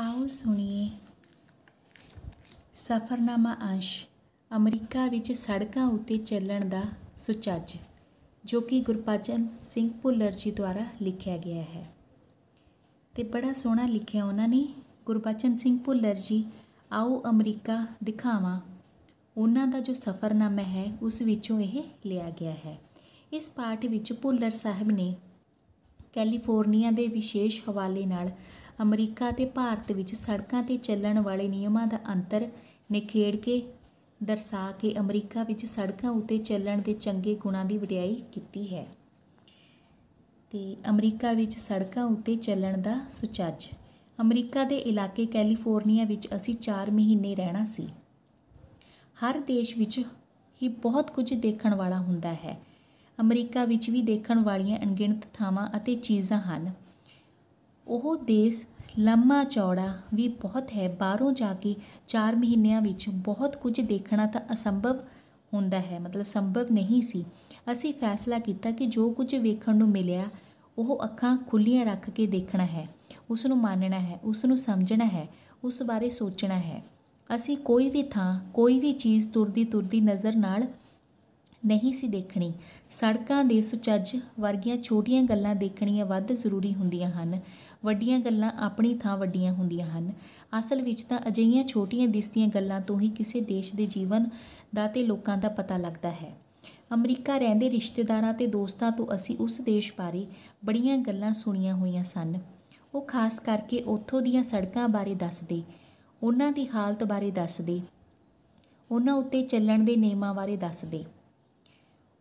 ਆਓ ਸੁਣੀਏ ਸਫਰਨਾਮਾ ਅੰਸ਼ ਅਮਰੀਕਾ ਵਿੱਚ ਸੜਕਾਂ ਉੱਤੇ ਚੱਲਣ ਦਾ ਸੁਚੱਜ ਜੋ ਕਿ ਗੁਰਪਾਚਨ ਸਿੰਘ ਭੁੱਲਰ ਜੀ ਦੁਆਰਾ ਲਿਖਿਆ ਗਿਆ ਹੈ ਤੇ ਬੜਾ ਸੋਹਣਾ ਲਿਖਿਆ ਉਹਨਾਂ ਨੇ ਗੁਰਬਚਨ ਸਿੰਘ ਭੁੱਲਰ ਜੀ ਆਓ ਅਮਰੀਕਾ ਦਿਖਾਵਾਂ ਉਹਨਾਂ ਦਾ ਜੋ ਸਫਰਨਾਮਾ ਹੈ ਉਸ ਵਿੱਚੋਂ ਇਹ ਲਿਆ ਗਿਆ ਹੈ ਇਸ ਪਾਠ ਵਿੱਚ ਭੁੱਲਰ ਸਾਹਿਬ ਨੇ ਕੈਲੀਫੋਰਨੀਆ ਦੇ ਵਿਸ਼ੇਸ਼ ਹਵਾਲੇ ਨਾਲ ਅਮਰੀਕਾ ਤੇ ਭਾਰਤ ਵਿੱਚ ਸੜਕਾਂ 'ਤੇ ਚੱਲਣ ਵਾਲੇ ਨਿਯਮਾਂ ਦਾ ਅੰਤਰ ਨਿਖੇੜ ਕੇ ਦਰਸਾ ਕੇ ਅਮਰੀਕਾ ਵਿੱਚ ਸੜਕਾਂ ਉੱਤੇ ਚੱਲਣ ਦੇ ਚੰਗੇ ਗੁਣਾਂ ਦੀ ਵਡਿਆਈ ਕੀਤੀ ਹੈ ਤੇ ਅਮਰੀਕਾ ਵਿੱਚ ਸੜਕਾਂ ਉੱਤੇ ਚੱਲਣ ਦਾ ਸੁਚੱਜ ਅਮਰੀਕਾ ਦੇ ਇਲਾਕੇ ਕੈਲੀਫੋਰਨੀਆ ਵਿੱਚ ਅਸੀਂ 4 ਮਹੀਨੇ ਰਹਿਣਾ ਸੀ ਹਰ ਦੇਸ਼ ਵਿੱਚ ਹੀ ਬਹੁਤ ਕੁਝ ਦੇਖਣ ਵਾਲਾ ਹੁੰਦਾ ਹੈ ਅਮਰੀਕਾ ਵਿੱਚ ਵੀ ਦੇਖਣ ਵਾਲੀਆਂ ਅਣਗਿਣਤ ਥਾਵਾਂ ਅਤੇ ਚੀਜ਼ਾਂ ਹਨ ਉਹ ਦੇਸ਼ ਲੰਮਾ ਚੌੜਾ ਵੀ ਬਹੁਤ ਹੈ ਬਾਹਰੋਂ ਜਾ ਕੇ 4 ਮਹੀਨਿਆਂ ਵਿੱਚ ਬਹੁਤ ਕੁਝ ਦੇਖਣਾ ਤਾਂ ਅਸੰਭਵ ਹੁੰਦਾ ਹੈ ਮਤਲਬ ਸੰਭਵ ਨਹੀਂ ਸੀ ਅਸੀਂ ਫੈਸਲਾ ਕੀਤਾ ਕਿ ਜੋ ਕੁਝ ਵੇਖਣ ਨੂੰ ਮਿਲਿਆ ਉਹ ਅੱਖਾਂ ਖੁੱਲੀਆਂ ਰੱਖ ਕੇ ਦੇਖਣਾ ਹੈ ਉਸ ਨੂੰ ਮੰਨਣਾ ਹੈ ਉਸ ਨੂੰ ਸਮਝਣਾ ਹੈ ਉਸ ਬਾਰੇ ਸੋਚਣਾ ਹੈ ਅਸੀਂ ਕੋਈ ਵੀ ਥਾਂ ਕੋਈ ਵੀ ਚੀਜ਼ ਤੁਰਦੀ ਤੁਰਦੀ ਨਜ਼ਰ ਨਾਲ ਨਹੀਂ ਸੀ ਦੇਖਣੀ ਸੜਕਾਂ ਦੇ ਸੁਚੱਜ ਵਰਗੀਆਂ ਛੋਟੀਆਂ ਗੱਲਾਂ ਦੇਖਣੀਆਂ ਵੱਧ ਜ਼ਰੂਰੀ ਹੁੰਦੀਆਂ ਹਨ ਵੱਡੀਆਂ ਗੱਲਾਂ ਆਪਣੀ ਥਾਂ ਵੱਡੀਆਂ ਹੁੰਦੀਆਂ ਹਨ ਅਸਲ ਵਿੱਚ ਤਾਂ ਅਜਿਹੀਆਂ ਛੋਟੀਆਂ ਦਿਸਦੀਆਂ ਗੱਲਾਂ ਤੋਂ ਹੀ ਕਿਸੇ ਦੇਸ਼ ਦੇ ਜੀਵਨ ਦਾ ਤੇ ਲੋਕਾਂ ਦਾ ਪਤਾ ਲੱਗਦਾ ਹੈ ਅਮਰੀਕਾ ਰਹਿੰਦੇ ਰਿਸ਼ਤੇਦਾਰਾਂ ਤੇ ਦੋਸਤਾਂ ਤੋਂ ਅਸੀਂ ਉਸ ਦੇਸ਼ ਬਾਰੇ ਬੜੀਆਂ ਗੱਲਾਂ ਸੁਣੀਆਂ ਹੋਈਆਂ ਸਨ ਉਹ ਖਾਸ ਕਰਕੇ ਉੱਥੋਂ ਦੀਆਂ ਸੜਕਾਂ ਬਾਰੇ ਦੱਸਦੇ ਉਹਨਾਂ ਦੀ ਹਾਲਤ ਬਾਰੇ ਦੱਸਦੇ ਉਹਨਾਂ ਉੱਤੇ ਚੱਲਣ ਦੇ ਨਿਯਮਾਂ ਬਾਰੇ ਦੱਸਦੇ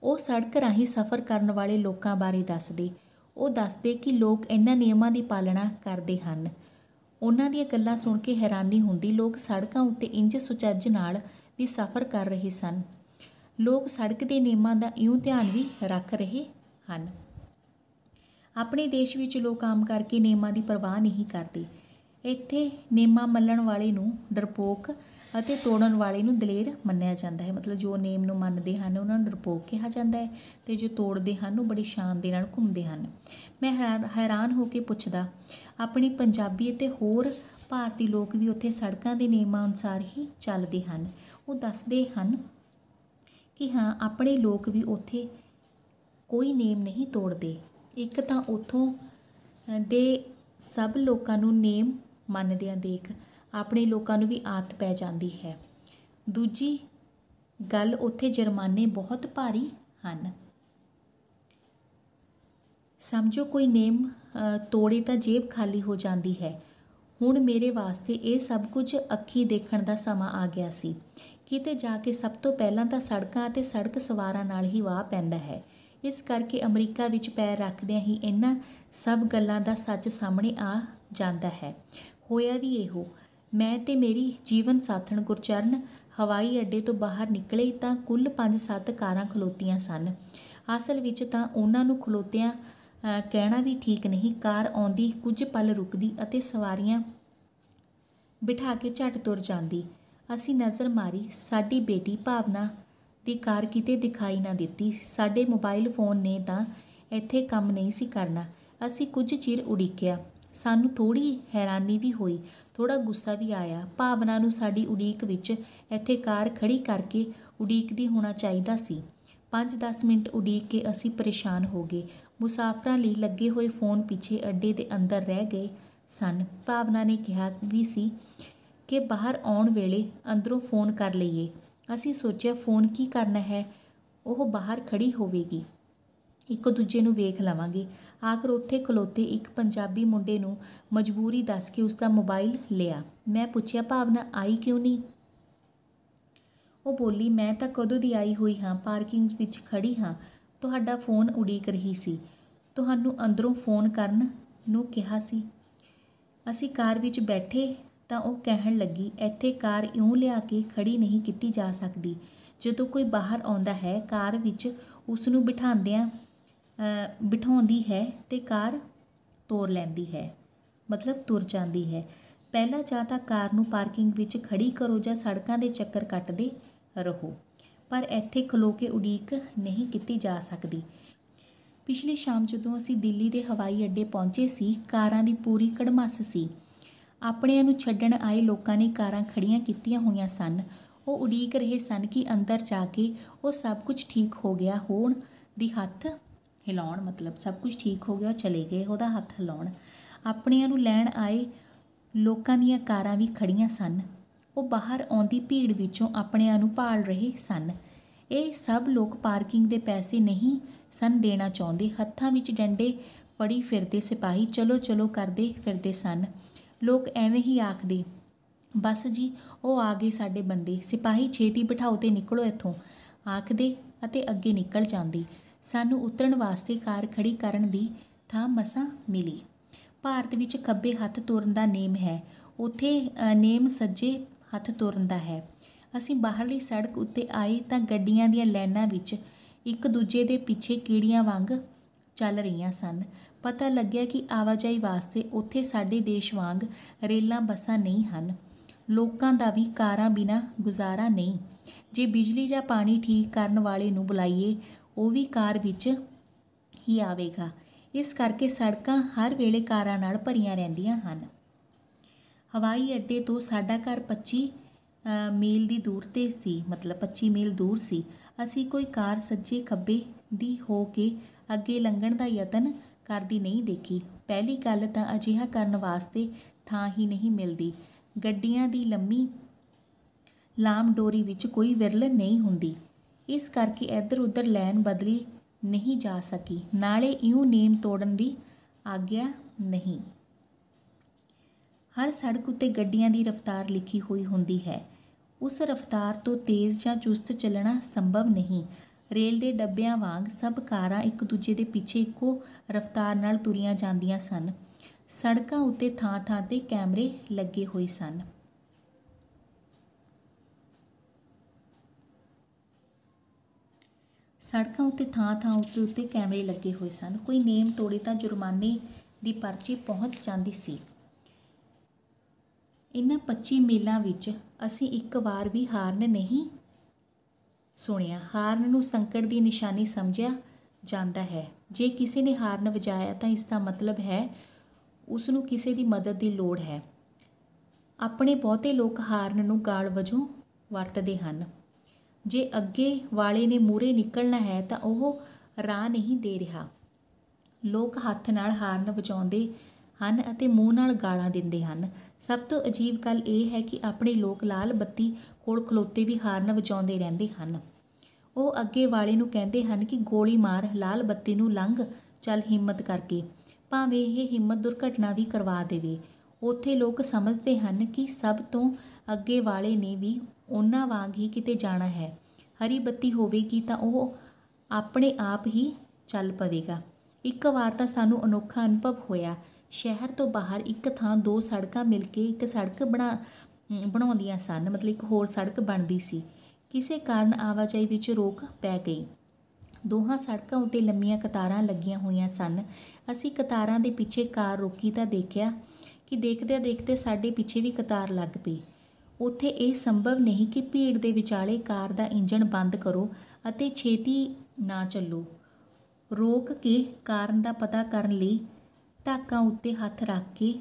ਉਹ ਸੜਕ ਰਾਹੀਂ ਸਫ਼ਰ ਕਰਨ ਵਾਲੇ ਲੋਕਾਂ ਬਾਰੇ ਦੱਸਦੇ ਉਹ ਦੱਸਦੇ ਕਿ ਲੋਕ ਇਹਨਾਂ ਨਿਯਮਾਂ ਦੀ ਪਾਲਣਾ ਕਰਦੇ ਹਨ ਉਹਨਾਂ ਦੀਆਂ ਗੱਲਾਂ ਸੁਣ ਕੇ ਹੈਰਾਨੀ ਹੁੰਦੀ ਲੋਕ ਸੜਕਾਂ ਉੱਤੇ ਇੰਜ ਸੁਚੱਜ ਨਾਲ ਵੀ ਸਫ਼ਰ ਕਰ ਰਹੇ ਸਨ ਲੋਕ ਸੜਕ ਦੇ ਨਿਯਮਾਂ ਦਾ ਇਉਂ ਧਿਆਨ ਵੀ ਰੱਖ ਰਹੇ ਹਨ ਆਪਣੇ ਦੇਸ਼ ਵਿੱਚ ਲੋਕ ਆਮ ਕਰਕੇ ਨਿਯਮਾਂ ਦੀ ਪਰਵਾਹ ਨਹੀਂ ਕਰਦੇ ਇੱਥੇ ਨਿਯਮਾਂ ਮੰਨਣ ਵਾਲੇ ਨੂੰ ਡਰਪੋਕ ਅਤੇ ਤੋੜਨ ਵਾਲੇ ਨੂੰ ਦਲੇਰ ਮੰਨਿਆ ਜਾਂਦਾ ਹੈ ਮਤਲਬ ਜੋ ਨੇਮ ਨੂੰ ਮੰਨਦੇ ਹਨ ਉਹਨਾਂ ਨੂੰ ਰਪੋਕ ਕਿਹਾ ਜਾਂਦਾ ਹੈ ਤੇ ਜੋ ਤੋੜਦੇ ਹਨ ਉਹ ਬੜੀ ਸ਼ਾਨ ਦੇ ਨਾਲ ਘੁੰਮਦੇ ਹਨ ਮੈਂ ਹੈਰਾਨ ਹੋ ਕੇ ਪੁੱਛਦਾ ਆਪਣੀ ਪੰਜਾਬੀ ਅਤੇ ਹੋਰ ਭਾਰਤੀ ਲੋਕ ਵੀ ਉੱਥੇ ਸੜਕਾਂ ਦੇ ਨਿਯਮਾਂ ਅਨੁਸਾਰ ਹੀ ਚੱਲਦੇ ਹਨ ਉਹ ਦੱਸਦੇ ਹਨ ਕਿ ਹਾਂ ਆਪਣੇ ਲੋਕ ਵੀ ਉੱਥੇ ਕੋਈ ਨੇਮ ਨਹੀਂ ਤੋੜਦੇ ਇੱਕ ਤਾਂ ਉਥੋਂ ਦੇ ਸਭ ਲੋਕਾਂ ਨੂੰ ਨੇਮ ਮੰਨਦਿਆਂ ਦੇਖ ਆਪਣੇ ਲੋਕਾਂ ਨੂੰ ਵੀ ਆਤ ਪੈ ਜਾਂਦੀ ਹੈ ਦੂਜੀ ਗੱਲ ਉੱਥੇ ਜੁਰਮਾਨੇ ਬਹੁਤ ਭਾਰੀ ਹਨ ਸਮਝੋ ਕੋਈ ਨੇਮ ਤੋੜੇ ਤਾਂ ਜੇਬ ਖਾਲੀ ਹੋ ਜਾਂਦੀ ਹੈ ਹੁਣ ਮੇਰੇ ਵਾਸਤੇ ਇਹ ਸਭ ਕੁਝ ਅੱਖੀ ਦੇਖਣ ਦਾ ਸਮਾਂ ਆ ਗਿਆ ਸੀ ਕਿਤੇ ਜਾ ਕੇ ਸਭ ਤੋਂ ਪਹਿਲਾਂ ਤਾਂ ਸੜਕਾਂ ਤੇ ਸੜਕ ਸਵਾਰਾਂ ਨਾਲ ਹੀ ਵਾਹ ਪੈਂਦਾ ਹੈ ਇਸ ਕਰਕੇ ਅਮਰੀਕਾ ਵਿੱਚ ਪੈਰ ਰੱਖਦਿਆਂ ਹੀ ਇਹਨਾਂ ਸਭ ਗੱਲਾਂ ਦਾ ਸੱਚ ਸਾਹਮਣੇ ਆ ਜਾਂਦਾ ਹੈ ਹੋਇਆ ਵੀ ਇਹੋ ਮੈਂ ਤੇ ਮੇਰੀ ਜੀਵਨ ਸਾਥਣ ਗੁਰਚਰਨ ਹਵਾਈ ਅੱਡੇ ਤੋਂ ਬਾਹਰ ਨਿਕਲੇ ਤਾਂ ਕੁੱਲ 5-7 ਕਾਰਾਂ ਖਲੋਤੀਆਂ ਸਨ ਅਸਲ ਵਿੱਚ ਤਾਂ ਉਹਨਾਂ ਨੂੰ ਖਲੋਤਿਆਂ ਕਹਿਣਾ ਵੀ ਠੀਕ ਨਹੀਂ ਕਾਰ ਆਉਂਦੀ ਕੁਝ ਪਲ ਰੁਕਦੀ ਅਤੇ ਸਵਾਰੀਆਂ ਬਿਠਾ ਕੇ ਝਟ ਤੁਰ ਜਾਂਦੀ ਅਸੀਂ ਨਜ਼ਰ ਮਾਰੀ ਸਾਡੀ ਬੇਟੀ ਭਾਵਨਾ ਦੀ ਕਾਰ ਕਿਤੇ ਦਿਖਾਈ ਨਾ ਦਿੱਤੀ ਸਾਡੇ ਮੋਬਾਈਲ ਫੋਨ ਨੇ ਤਾਂ ਇੱਥੇ ਕੰਮ ਨਹੀਂ ਸੀ ਕਰਨਾ ਅਸੀਂ ਕੁਝ ਚਿਰ ਉਡੀਕਿਆ ਸਾਨੂੰ ਥੋੜੀ ਹੈਰਾਨੀ ਵੀ ਹੋਈ ਥੋੜਾ ਗੁੱਸਾ ਵੀ ਆਇਆ ਭਾਵਨਾ ਨੂੰ ਸਾਡੀ ਉਡੀਕ ਵਿੱਚ ਇੱਥੇ ਕਾਰ ਖੜੀ ਕਰਕੇ ਉਡੀਕਦੀ ਹੋਣਾ ਚਾਹੀਦਾ ਸੀ 5-10 ਮਿੰਟ ਉਡੀਕ ਕੇ ਅਸੀਂ ਪਰੇਸ਼ਾਨ ਹੋ ਗਏ ਮੁਸਾਫਰਾਂ ਲਈ ਲੱਗੇ ਹੋਏ ਫੋਨ ਪਿੱਛੇ ਅੱਡੇ ਦੇ ਅੰਦਰ ਰਹਿ ਗਏ ਸਨ ਭਾਵਨਾ ਨੇ ਕਿਹਾ ਵੀ ਸੀ ਕਿ ਬਾਹਰ ਆਉਣ ਵੇਲੇ ਅੰਦਰੋਂ ਫੋਨ ਕਰ ਲਈਏ ਅਸੀਂ ਸੋਚਿਆ ਫੋਨ ਕੀ ਕਰਨਾ ਹੈ ਉਹ ਬਾਹਰ ਖੜੀ ਹੋਵੇਗੀ ਇੱਕ ਦੂਜੇ ਨੂੰ ਵੇਖ ਲਵਾਂਗੇ ਆਖਰ ਉੱਥੇ ਖਲੋਤੇ ਇੱਕ ਪੰਜਾਬੀ ਮੁੰਡੇ ਨੂੰ ਮਜਬੂਰੀ ਦੱਸ ਕੇ ਉਸ ਦਾ ਮੋਬਾਈਲ ਲਿਆ ਮੈਂ ਪੁੱਛਿਆ ਭਾਵਨਾ ਆਈ ਕਿਉਂ ਨਹੀਂ ਉਹ ਬੋਲੀ ਮੈਂ ਤਾਂ ਕਦੋਂ ਦੀ ਆਈ ਹੋਈ ਹਾਂ ਪਾਰਕਿੰਗ ਵਿੱਚ ਖੜੀ ਹਾਂ ਤੁਹਾਡਾ ਫੋਨ ਉਡੀਕ ਰਹੀ ਸੀ ਤੁਹਾਨੂੰ ਅੰਦਰੋਂ ਫੋਨ ਕਰਨ ਨੂੰ ਕਿਹਾ ਸੀ ਅਸੀਂ ਕਾਰ ਵਿੱਚ ਬੈਠੇ ਤਾਂ ਉਹ ਕਹਿਣ ਲੱਗੀ ਇੱਥੇ ਕਾਰ ਇਉਂ ਲਿਆ ਕੇ ਖੜੀ ਨਹੀਂ ਕੀਤੀ ਜਾ ਸਕਦੀ ਜਦੋਂ ਕੋਈ ਬਾਹਰ ਆਉਂਦਾ ਹੈ ਕਾਰ ਵਿੱਚ ਉਸ ਨੂੰ ਬਿਠਾਉਂਦੇ ਆ ਬਿਠਾਉਂਦੀ ਹੈ ਤੇ ਕਾਰ ਤੋਰ ਲੈਂਦੀ ਹੈ ਮਤਲਬ ਤੁਰ ਜਾਂਦੀ ਹੈ ਪਹਿਲਾਂ ਜਾਂ ਤਾਂ ਕਾਰ ਨੂੰ ਪਾਰਕਿੰਗ ਵਿੱਚ ਖੜੀ ਕਰੋ ਜਾਂ ਸੜਕਾਂ ਦੇ ਚੱਕਰ ਕੱਟਦੇ ਰਹੋ ਪਰ ਇੱਥੇ ਖਲੋ ਕੇ ਉਡੀਕ ਨਹੀਂ ਕੀਤੀ ਜਾ ਸਕਦੀ ਪਿਛਲੀ ਸ਼ਾਮ ਜਦੋਂ ਅਸੀਂ ਦਿੱਲੀ ਦੇ ਹਵਾਈ ਅੱਡੇ ਪਹੁੰਚੇ ਸੀ ਕਾਰਾਂ ਦੀ ਪੂਰੀ ਕੜਮਸ ਸੀ ਆਪਣਿਆਂ ਨੂੰ ਛੱਡਣ ਆਏ ਲੋਕਾਂ ਨੇ ਕਾਰਾਂ ਖੜੀਆਂ ਕੀਤੀਆਂ ਹੋਈਆਂ ਸਨ ਉਹ ਉਡੀਕ ਰਹੇ ਸਨ ਕਿ ਅੰਦਰ ਜਾ ਕੇ ਉਹ ਸਭ ਕੁਝ ਠੀਕ ਹੋ ਗਿਆ ਹੋਣ ਦੀ ਹੱਥ ਹਿਲਾਉਣ ਮਤਲਬ ਸਭ ਕੁਝ ਠੀਕ ਹੋ ਗਿਆ ਉਹ ਚਲੇ ਗਏ ਉਹਦਾ ਹੱਥ ਹਿਲਾਉਣ ਆਪਣਿਆਂ ਨੂੰ ਲੈਣ ਆਏ ਲੋਕਾਂ ਦੀਆਂ ਕਾਰਾਂ ਵੀ ਖੜੀਆਂ ਸਨ ਉਹ ਬਾਹਰ ਆਉਂਦੀ ਭੀੜ ਵਿੱਚੋਂ ਆਪਣਿਆਂ ਨੂੰ ਭਾਲ ਰਹੇ ਸਨ ਇਹ ਸਭ ਲੋਕ ਪਾਰਕਿੰਗ ਦੇ ਪੈਸੇ ਨਹੀਂ ਸਨ ਦੇਣਾ ਚਾਹੁੰਦੇ ਹੱਥਾਂ ਵਿੱਚ ਡੰਡੇ ਫੜੀ ਫਿਰਦੇ ਸਿਪਾਹੀ ਚਲੋ ਚਲੋ ਕਰਦੇ ਫਿਰਦੇ ਸਨ ਲੋਕ ਐਵੇਂ ਹੀ ਆਖਦੇ ਬਸ ਜੀ ਉਹ ਆ ਗਏ ਸਾਡੇ ਬੰਦੇ ਸਿਪਾਹੀ ਛੇਤੀ ਬਿਠਾਓ ਤੇ ਨਿਕਲੋ ਇੱਥੋਂ ਆਖਦੇ ਅਤੇ ਅੱਗੇ ਨਿਕਲ ਜਾਂਦੇ ਸਾਨੂੰ ਉਤਰਨ ਵਾਸਤੇ ਕਾਰ ਖੜੀ ਕਰਨ ਦੀ ਥਾਂ ਮਸਾਂ ਮਿਲੀ ਭਾਰਤ ਵਿੱਚ ਖੱਬੇ ਹੱਥ ਤੁਰਨ ਦਾ ਨੇਮ ਹੈ ਉਥੇ ਨੇਮ ਸੱਜੇ ਹੱਥ ਤੁਰਨ ਦਾ ਹੈ ਅਸੀਂ ਬਾਹਰਲੀ ਸੜਕ ਉੱਤੇ ਆਏ ਤਾਂ ਗੱਡੀਆਂ ਦੀਆਂ ਲਾਈਨਾਂ ਵਿੱਚ ਇੱਕ ਦੂਜੇ ਦੇ ਪਿੱਛੇ ਕੀੜੀਆਂ ਵਾਂਗ ਚੱਲ ਰਹੀਆਂ ਸਨ ਪਤਾ ਲੱਗਿਆ ਕਿ ਆਵਾਜਾਈ ਵਾਸਤੇ ਉੱਥੇ ਸਾਡੇ ਦੇਸ਼ ਵਾਂਗ ਰੇਲਾਂ ਬੱਸਾਂ ਨਹੀਂ ਹਨ ਲੋਕਾਂ ਦਾ ਵੀ ਕਾਰਾਂ ਬਿਨਾ ਗੁਜ਼ਾਰਾ ਨਹੀਂ ਜੇ ਬਿਜਲੀ ਜਾਂ ਪਾਣੀ ਠੀਕ ਕਰਨ ਵਾਲੇ ਨੂੰ ਬੁਲਾਈਏ ਉਹ ਵੀ ਕਾਰ ਵਿੱਚ ਹੀ ਆਵੇਗਾ ਇਸ ਕਰਕੇ ਸੜਕਾਂ ਹਰ ਵੇਲੇ ਕਾਰਾਂ ਨਾਲ ਭਰੀਆਂ ਰਹਿੰਦੀਆਂ ਹਨ ਹਵਾਈ ਅੱਡੇ ਤੋਂ ਸਾਡਾ ਘਰ 25 ਮੀਲ ਦੀ ਦੂਰ ਤੇ ਸੀ ਮਤਲਬ 25 ਮੀਲ ਦੂਰ ਸੀ ਅਸੀਂ ਕੋਈ ਕਾਰ ਸੱਜੇ ਖੱਬੇ ਦੀ ਹੋ ਕੇ ਅੱਗੇ ਲੰਘਣ ਦਾ ਯਤਨ ਕਰਦੀ ਨਹੀਂ ਦੇਖੀ ਪਹਿਲੀ ਗੱਲ ਤਾਂ ਅਜਿਹਾ ਕਰਨ ਵਾਸਤੇ ਥਾਂ ਹੀ ਨਹੀਂ ਮਿਲਦੀ ਗੱਡੀਆਂ ਦੀ ਲੰਮੀ ਲਾਮ ਡੋਰੀ ਵਿੱਚ ਕੋਈ ਵਿਰਲ ਨਹੀਂ ਹੁੰਦੀ ਇਸ ਕਰਕੇ ਇੱਧਰ ਉੱਧਰ ਲੈਨ ਬਦਲੀ ਨਹੀਂ ਜਾ ਸਕੀ ਨਾਲੇ ਇਉਂ ਨੇਮ ਤੋੜਨ ਦੀ ਆਗਿਆ ਨਹੀਂ ਹਰ ਸੜਕ ਉੱਤੇ ਗੱਡੀਆਂ ਦੀ ਰਫ਼ਤਾਰ ਲਿਖੀ ਹੋਈ ਹੁੰਦੀ ਹੈ ਉਸ ਰਫ਼ਤਾਰ ਤੋਂ ਤੇਜ਼ ਜਾਂ ਚੁਸਤ ਚੱਲਣਾ ਸੰਭਵ ਨਹੀਂ ਰੇਲ ਦੇ ਡੱਬਿਆਂ ਵਾਂਗ ਸਭ ਕਾਰਾਂ ਇੱਕ ਦੂਜੇ ਦੇ ਪਿੱਛੇ ਇੱਕੋ ਰਫ਼ਤਾਰ ਨਾਲ ਤੁਰੀਆਂ ਜਾਂਦੀਆਂ ਸਨ ਸੜਕਾਂ ਉੱਤੇ ਥਾਂ-ਥਾਂ ਤੇ ਕੈਮਰੇ ਲੱਗੇ ਹੋਏ ਸਨ ਸੜਕਾਂ ਉੱਤੇ ਥਾਂ-ਥਾਂ ਉੱਤੇ ਉੱਤੇ ਕੈਮਰੇ ਲੱਗੇ ਹੋਏ ਸਨ ਕੋਈ ਨੇਮ ਤੋੜੇ ਤਾਂ ਜੁਰਮਾਨੇ ਦੀ ਪਰਚੀ ਪਹੁੰਚ ਜਾਂਦੀ ਸੀ ਇਨ੍ਹਾਂ 25 ਮੀਲਾਂ ਵਿੱਚ ਅਸੀਂ ਇੱਕ ਵਾਰ ਵੀ ਹਾਰਨ ਨਹੀਂ ਸੁਣਿਆ ਹਾਰਨ ਨੂੰ ਸੰਕਟ ਦੀ ਨਿਸ਼ਾਨੀ ਸਮਝਿਆ ਜਾਂਦਾ ਹੈ ਜੇ ਕਿਸੇ ਨੇ ਹਾਰਨ ਵਜਾਇਆ ਤਾਂ ਇਸ ਦਾ ਮਤਲਬ ਹੈ ਉਸ ਨੂੰ ਕਿਸੇ ਦੀ ਮਦਦ ਦੀ ਲੋੜ ਹੈ ਆਪਣੇ ਬਹੁਤੇ ਲੋਕ ਹਾਰਨ ਨੂੰ ਗਾਲ ਵਜੋਂ ਵਰਤਦੇ ਹਨ ਜੇ ਅੱਗੇ ਵਾਲੇ ਨੇ ਮੂਰੇ ਨਿਕਲਣਾ ਹੈ ਤਾਂ ਉਹ ਰਾਹ ਨਹੀਂ ਦੇ ਰਿਹਾ ਲੋਕ ਹੱਥ ਨਾਲ ਹਾਰਨ ਵਜਾਉਂਦੇ ਹਨ ਅਤੇ ਮੂੰਹ ਨਾਲ ਗਾਲਾਂ ਦਿੰਦੇ ਹਨ ਸਭ ਤੋਂ ਅਜੀਬ ਗੱਲ ਇਹ ਹੈ ਕਿ ਆਪਣੇ ਲੋਕ ਲਾਲ ਬੱਤੀ ਕੋਲ ਖਲੋਤੇ ਵੀ ਹਾਰਨ ਵਜਾਉਂਦੇ ਰਹਿੰਦੇ ਹਨ ਉਹ ਅੱਗੇ ਵਾਲੇ ਨੂੰ ਕਹਿੰਦੇ ਹਨ ਕਿ ਗੋਲੀ ਮਾਰ ਲਾਲ ਬੱਤੀ ਨੂੰ ਲੰਘ ਚੱਲ ਹਿੰਮਤ ਕਰਕੇ ਭਾਵੇਂ ਇਹ ਹਿੰਮਤ ਦੁਰਘਟਨਾ ਵੀ ਕਰਵਾ ਦੇਵੇ ਉੱਥੇ ਲੋਕ ਸਮਝਦੇ ਹਨ ਕਿ ਸਭ ਤੋਂ ਅੱਗੇ ਵਾਲੇ ਨੇ ਵੀ ਉਹਨਾਂ ਵਾਂਗ ਹੀ ਕਿਤੇ ਜਾਣਾ ਹੈ ਹਰੀ ਬੱਤੀ ਹੋਵੇਗੀ ਤਾਂ ਉਹ ਆਪਣੇ ਆਪ ਹੀ ਚੱਲ ਪਵੇਗਾ ਇੱਕ ਵਾਰ ਤਾਂ ਸਾਨੂੰ ਅਨੋਖਾ ਅਨੁਭਵ ਹੋਇਆ ਸ਼ਹਿਰ ਤੋਂ ਬਾਹਰ ਇੱਕ ਥਾਂ ਦੋ ਸੜਕਾਂ ਮਿਲ ਕੇ ਇੱਕ ਸੜਕ ਬਣਾ ਬਣਾਉਂਦੀਆਂ ਸਨ ਮਤਲਬ ਇੱਕ ਹੋਰ ਸੜਕ ਬਣਦੀ ਸੀ ਕਿਸੇ ਕਾਰਨ ਆਵਾਜਾਈ ਵਿੱਚ ਰੋਕ ਪੈ ਗਈ ਦੋਹਾਂ ਸੜਕਾਂ ਉੱਤੇ ਲੰਮੀਆਂ ਕਤਾਰਾਂ ਲੱਗੀਆਂ ਹੋਈਆਂ ਸਨ ਅਸੀਂ ਕਤਾਰਾਂ ਦੇ ਪਿੱਛੇ ਕਾਰ ਰੋਕੀ ਤਾਂ ਦੇਖਿਆ ਕਿ ਦੇਖਦੇ ਦੇਖਦੇ ਸਾਡੇ ਪਿੱਛੇ ਵੀ ਕਤਾਰ ਲੱਗ ਪਈ ਉੱਥੇ ਇਹ ਸੰਭਵ ਨਹੀਂ ਕਿ ਭੀੜ ਦੇ ਵਿਚਾਲੇ ਕਾਰ ਦਾ ਇੰਜਣ ਬੰਦ ਕਰੋ ਅਤੇ ਛੇਤੀ ਨਾ ਚੱਲੋ ਰੋਕ ਕੇ ਕਾਰਨ ਦਾ ਪਤਾ ਕਰਨ ਲਈ ਟਾਕਾਂ ਉੱਤੇ ਹੱਥ ਰੱਖ ਕੇ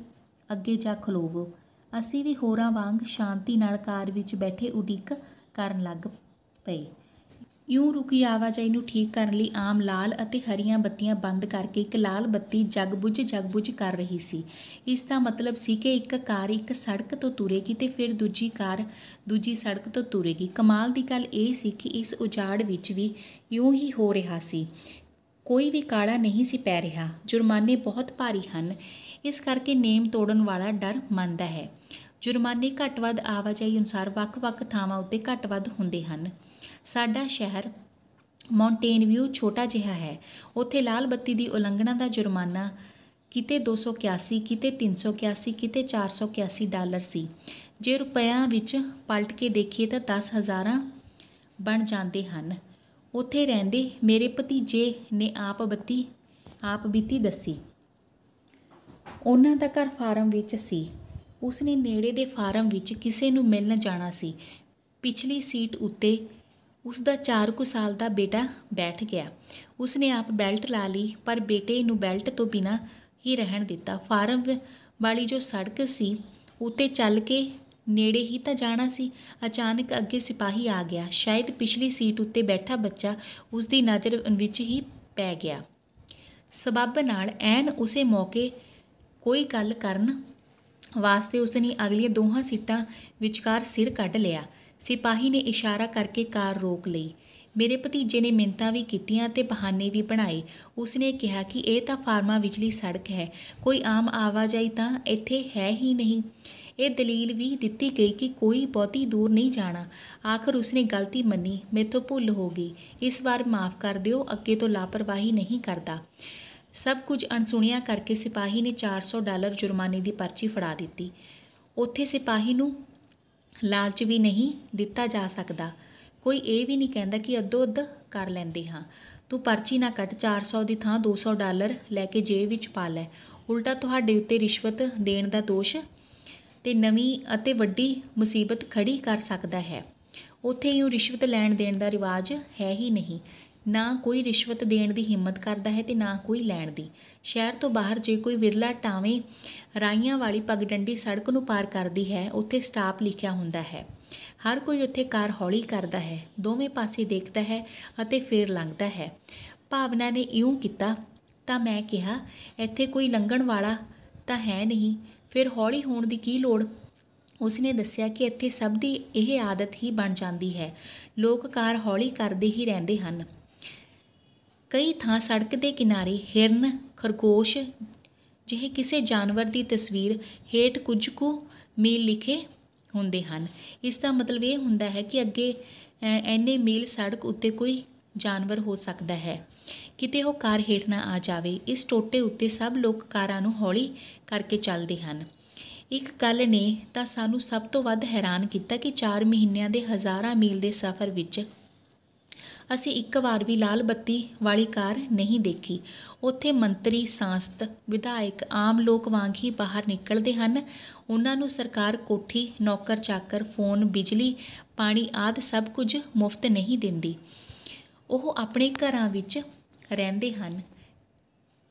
ਅੱਗੇ ਜਾ ਖਲੋਵੋ ਅਸੀਂ ਵੀ ਹੋਰਾਂ ਵਾਂਗ ਸ਼ਾਂਤੀ ਨਾਲ ਕਾਰ ਵਿੱਚ ਬੈਠੇ ਉਡੀਕ ਕਰਨ ਲੱਗ ਪਏ ਇਉਂ ਰੁਕੀ ਆਵਾਜਾਈ ਨੂੰ ਠੀਕ ਕਰਨ ਲਈ ਆਮ ਲਾਲ ਅਤੇ ਹਰੀਆਂ ਬੱਤੀਆਂ ਬੰਦ ਕਰਕੇ ਇੱਕ ਲਾਲ ਬੱਤੀ ਜਗਬੁਝ ਜਗਬੁਝ ਕਰ ਰਹੀ ਸੀ ਇਸ ਦਾ ਮਤਲਬ ਸੀ ਕਿ ਇੱਕ ਕਾਰ ਇੱਕ ਸੜਕ ਤੋਂ ਤੁਰੇਗੀ ਤੇ ਫਿਰ ਦੂਜੀ ਕਾਰ ਦੂਜੀ ਸੜਕ ਤੋਂ ਤੁਰੇਗੀ ਕਮਾਲ ਦੀ ਗੱਲ ਇਹ ਸੀ ਕਿ ਇਸ ਉਜਾੜ ਵਿੱਚ ਵੀ ਇਉਂ ਹੀ ਹੋ ਰਿਹਾ ਸੀ ਕੋਈ ਵੀ ਕਾਲਾ ਨਹੀਂ ਸੀ ਪੈ ਰਿਹਾ ਜੁਰਮਾਨੇ ਬਹੁਤ ਭਾਰੀ ਹਨ ਇਸ ਕਰਕੇ ਨੇਮ ਤੋੜਨ ਵਾਲਾ ਡਰ ਮੰਨਦਾ ਹੈ ਜੁਰਮਾਨੇ ਘਟਵਦ ਆਵਾਜਾਈ ਅਨੁਸਾਰ ਵੱਖ-ਵੱਖ ਥਾਵਾਂ ਉੱਤੇ ਘਟਵਦ ਹੁੰਦੇ ਹਨ ਸਾਡਾ ਸ਼ਹਿਰ ਮਾਉਂਟੇਨ ਵਿਊ ਛੋਟਾ ਜਿਹਾ ਹੈ ਉੱਥੇ ਲਾਲ ਬੱਤੀ ਦੀ ਉਲੰਘਣਾ ਦਾ ਜੁਰਮਾਨਾ ਕਿਤੇ 281 ਕਿਤੇ 381 ਕਿਤੇ 481 ਡਾਲਰ ਸੀ ਜੇ ਰੁਪਿਆਂ ਵਿੱਚ ਪਲਟ ਕੇ ਦੇਖੀਏ ਤਾਂ 10 ਹਜ਼ਾਰਾਂ ਬਣ ਜਾਂਦੇ ਹਨ ਉੱਥੇ ਰਹਿੰਦੇ ਮੇਰੇ ਭਤੀਜੇ ਨੇ ਆਪ ਬੱਤੀ ਆਪ ਬੀਤੀ ਦੱਸੀ ਉਹਨਾਂ ਦਾ ਘਰ ਫਾਰਮ ਵਿੱਚ ਸੀ ਉਸਨੇ ਨੇੜੇ ਦੇ ਫਾਰਮ ਵਿੱਚ ਕਿਸੇ ਨੂੰ ਮਿਲਣ ਜਾਣਾ ਸੀ ਪਿਛਲੀ ਸੀਟ ਉੱਤੇ ਉਸ ਦਾ 4 ਕੁ ਸਾਲ ਦਾ ਬੇਟਾ ਬੈਠ ਗਿਆ ਉਸ ਨੇ ਆਪ ਬੈਲਟ ਲਾ ਲਈ ਪਰ ਬੇਟੇ ਨੂੰ ਬੈਲਟ ਤੋਂ ਬਿਨਾ ਹੀ ਰਹਿਣ ਦਿੱਤਾ ਫਾਰਮ ਵਾਲੀ ਜੋ ਸੜਕ ਸੀ ਉਤੇ ਚੱਲ ਕੇ ਨੇੜੇ ਹੀ ਤਾਂ ਜਾਣਾ ਸੀ ਅਚਾਨਕ ਅੱਗੇ ਸਿਪਾਹੀ ਆ ਗਿਆ ਸ਼ਾਇਦ ਪਿਛਲੀ ਸੀਟ ਉੱਤੇ ਬੈਠਾ ਬੱਚਾ ਉਸ ਦੀ ਨਜ਼ਰ ਵਿੱਚ ਹੀ ਪੈ ਗਿਆ ਸਬੱਬ ਨਾਲ ਐਨ ਉਸੇ ਮੌਕੇ ਕੋਈ ਗੱਲ ਕਰਨ ਵਾਸਤੇ ਉਸ ਨੇ ਅਗਲੀਆਂ ਦੋਹਾਂ ਸੀਟਾਂ ਵਿਚਕਾਰ ਸਿਰ ਕੱਢ ਲਿਆ ਸਿਪਾਹੀ ਨੇ ਇਸ਼ਾਰਾ ਕਰਕੇ ਕਾਰ ਰੋਕ ਲਈ ਮੇਰੇ ਭਤੀਜੇ ਨੇ ਮਿੰਤਾ ਵੀ ਕੀਤੀਆਂ ਤੇ ਬਹਾਨੇ ਵੀ ਬਣਾਏ ਉਸਨੇ ਕਿਹਾ ਕਿ ਇਹ ਤਾਂ ਫਾਰਮਾ ਵਿਚਲੀ ਸੜਕ ਹੈ ਕੋਈ ਆਮ ਆਵਾਜਾਈ ਤਾਂ ਇੱਥੇ ਹੈ ਹੀ ਨਹੀਂ ਇਹ ਦਲੀਲ ਵੀ ਦਿੱਤੀ ਗਈ ਕਿ ਕੋਈ ਬਹੁਤੀ ਦੂਰ ਨਹੀਂ ਜਾਣਾ ਆਖਰ ਉਸਨੇ ਗਲਤੀ ਮੰਨੀ ਮੇਥੋਂ ਭੁੱਲ ਹੋ ਗਈ ਇਸ ਵਾਰ ਮਾਫ ਕਰ ਦਿਓ ਅੱਗੇ ਤੋਂ ਲਾਪਰਵਾਹੀ ਨਹੀਂ ਕਰਦਾ ਸਭ ਕੁਝ ਅਣਸੁਣਿਆ ਕਰਕੇ ਸਿਪਾਹੀ ਨੇ 400 ਡਾਲਰ ਜੁਰਮਾਨੇ ਦੀ ਪਰਚੀ ਫੜਾ ਦਿੱਤੀ ਉੱਥੇ ਸਿਪਾਹੀ ਨੂੰ ਲਾਲਚ ਵੀ ਨਹੀਂ ਦਿੱਤਾ ਜਾ ਸਕਦਾ ਕੋਈ ਇਹ ਵੀ ਨਹੀਂ ਕਹਿੰਦਾ ਕਿ ਅੱਧੋ ਅੱਧ ਕਰ ਲੈਂਦੇ ਹਾਂ ਤੂੰ ਪਰਚੀ ਨਾ ਕੱਟ 400 ਦੀ ਥਾਂ 200 ਡਾਲਰ ਲੈ ਕੇ ਜੇਬ ਵਿੱਚ ਪਾ ਲੈ ਉਲਟਾ ਤੁਹਾਡੇ ਉੱਤੇ ਰਿਸ਼ਵਤ ਦੇਣ ਦਾ ਦੋਸ਼ ਤੇ ਨਵੀਂ ਅਤੇ ਵੱਡੀ ਮੁਸੀਬਤ ਖੜੀ ਕਰ ਸਕਦਾ ਹੈ ਉੱਥੇ ਹੀ ਰਿਸ਼ਵਤ ਲੈਣ ਦੇਣ ਦਾ ਰਿਵਾਜ ਹੈ ਹੀ ਨਹੀਂ ਨਾ ਕੋਈ ਰਿਸ਼ਵਤ ਦੇਣ ਦੀ ਹਿੰਮਤ ਕਰਦਾ ਹੈ ਤੇ ਨਾ ਕੋਈ ਲੈਣ ਦੀ ਸ਼ਹਿਰ ਤੋਂ ਬਾਹਰ ਜੇ ਕੋਈ ਵਿਰਲਾ ਟਾਵੇਂ ਰਾਈਆਂ ਵਾਲੀ ਪਗਡੰਡੀ ਸੜਕ ਨੂੰ ਪਾਰ ਕਰਦੀ ਹੈ ਉੱਥੇ ਸਟਾਪ ਲਿਖਿਆ ਹੁੰਦਾ ਹੈ ਹਰ ਕੋਈ ਉੱਥੇ ਕਾਰ ਹੌਲੀ ਕਰਦਾ ਹੈ ਦੋਵੇਂ ਪਾਸੇ ਦੇਖਦਾ ਹੈ ਅਤੇ ਫੇਰ ਲੰਘਦਾ ਹੈ ਭਾਵਨਾ ਨੇ ਇਉਂ ਕੀਤਾ ਤਾਂ ਮੈਂ ਕਿਹਾ ਇੱਥੇ ਕੋਈ ਲੰਘਣ ਵਾਲਾ ਤਾਂ ਹੈ ਨਹੀਂ ਫਿਰ ਹੌਲੀ ਹੋਣ ਦੀ ਕੀ ਲੋੜ ਉਸਨੇ ਦੱਸਿਆ ਕਿ ਇੱਥੇ ਸਭ ਦੀ ਇਹ ਆਦਤ ਹੀ ਬਣ ਜਾਂਦੀ ਹੈ ਲੋਕ ਕਾਰ ਹੌਲੀ ਕਰਦੇ ਹੀ ਰਹਿੰਦੇ ਹਨ ਕਈ ਥਾਂ ਸੜਕ ਦੇ ਕਿਨਾਰੇ ਹਿਰਨ ਖਰਗੋਸ਼ ਜਿਹੇ ਕਿਸੇ ਜਾਨਵਰ ਦੀ ਤਸਵੀਰ ਹੇਟ ਕੁਝ ਕੁ ਮੀਲ ਲਿਖੇ ਹੁੰਦੇ ਹਨ ਇਸ ਦਾ ਮਤਲਬ ਇਹ ਹੁੰਦਾ ਹੈ ਕਿ ਅੱਗੇ ਐਨੇ ਮੀਲ ਸੜਕ ਉੱਤੇ ਕੋਈ ਜਾਨਵਰ ਹੋ ਸਕਦਾ ਹੈ ਕਿਤੇ ਉਹ ਕਾਰ ਹੇਠ ਨਾ ਆ ਜਾਵੇ ਇਸ ਟੋਟੇ ਉੱਤੇ ਸਭ ਲੋਕ ਕਾਰਾਂ ਨੂੰ ਹੌਲੀ ਕਰਕੇ ਚੱਲਦੇ ਹਨ ਇੱਕ ਗੱਲ ਨੇ ਤਾਂ ਸਾਨੂੰ ਸਭ ਤੋਂ ਵੱਧ ਹੈਰਾਨ ਕੀਤਾ ਕਿ 4 ਮਹੀਨਿਆਂ ਦੇ ਹਜ਼ਾਰਾਂ ਮੀਲ ਦੇ ਸਫ਼ਰ ਵਿੱਚ ਅਸੀਂ ਇੱਕ ਵਾਰ ਵੀ ਲਾਲ ਬੱਤੀ ਵਾਲੀ ਕਾਰ ਨਹੀਂ ਦੇਖੀ ਉੱਥੇ ਮੰਤਰੀ ਸਾਂਸਦ ਵਿਧਾਇਕ ਆਮ ਲੋਕ ਵਾਂਗ ਹੀ ਬਾਹਰ ਨਿਕਲਦੇ ਹਨ ਉਹਨਾਂ ਨੂੰ ਸਰਕਾਰ ਕੋਠੀ ਨੌਕਰ ਚਾਕਰ ਫੋਨ ਬਿਜਲੀ ਪਾਣੀ ਆਦਿ ਸਭ ਕੁਝ ਮੁਫਤ ਨਹੀਂ ਦਿੰਦੀ ਉਹ ਆਪਣੇ ਘਰਾਂ ਵਿੱਚ ਰਹਿੰਦੇ ਹਨ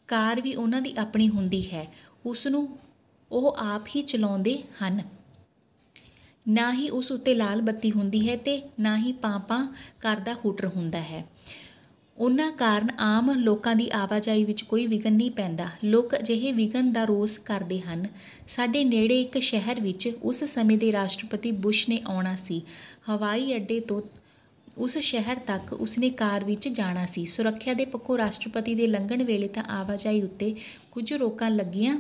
ਕਾਰ ਵੀ ਉਹਨਾਂ ਦੀ ਆਪਣੀ ਹੁੰਦੀ ਹੈ ਉਸ ਨੂੰ ਉਹ ਆਪ ਹੀ ਚਲਾਉਂਦੇ ਹਨ ਨਾ ਹੀ ਉਸ ਉੱਤੇ ਲਾਲ ਬੱਤੀ ਹੁੰਦੀ ਹੈ ਤੇ ਨਾ ਹੀ ਪਾਪਾਂ ਕਰਦਾ ਹੂਟਰ ਹੁੰਦਾ ਹੈ ਉਹਨਾਂ ਕਾਰਨ ਆਮ ਲੋਕਾਂ ਦੀ ਆਵਾਜਾਈ ਵਿੱਚ ਕੋਈ ਵਿਗਨ ਨਹੀਂ ਪੈਂਦਾ ਲੋਕ ਅਜਿਹੇ ਵਿਗਨ ਦਾ ਰੋਸ ਕਰਦੇ ਹਨ ਸਾਡੇ ਨੇੜੇ ਇੱਕ ਸ਼ਹਿਰ ਵਿੱਚ ਉਸ ਸਮੇਂ ਦੇ ਰਾਸ਼ਟਰਪਤੀ ਬੁਸ਼ ਨੇ ਆਉਣਾ ਸੀ ਹਵਾਈ ਅੱਡੇ ਤੋਂ ਉਸ ਸ਼ਹਿਰ ਤੱਕ ਉਸਨੇ ਕਾਰ ਵਿੱਚ ਜਾਣਾ ਸੀ ਸੁਰੱਖਿਆ ਦੇ ਪੱਖੋਂ ਰਾਸ਼ਟਰਪਤੀ ਦੇ ਲੰਘਣ ਵੇਲੇ ਤਾਂ ਆਵਾਜਾਈ ਉੱਤੇ ਕੁਝ ਰੋਕਾਂ ਲੱਗੀਆਂ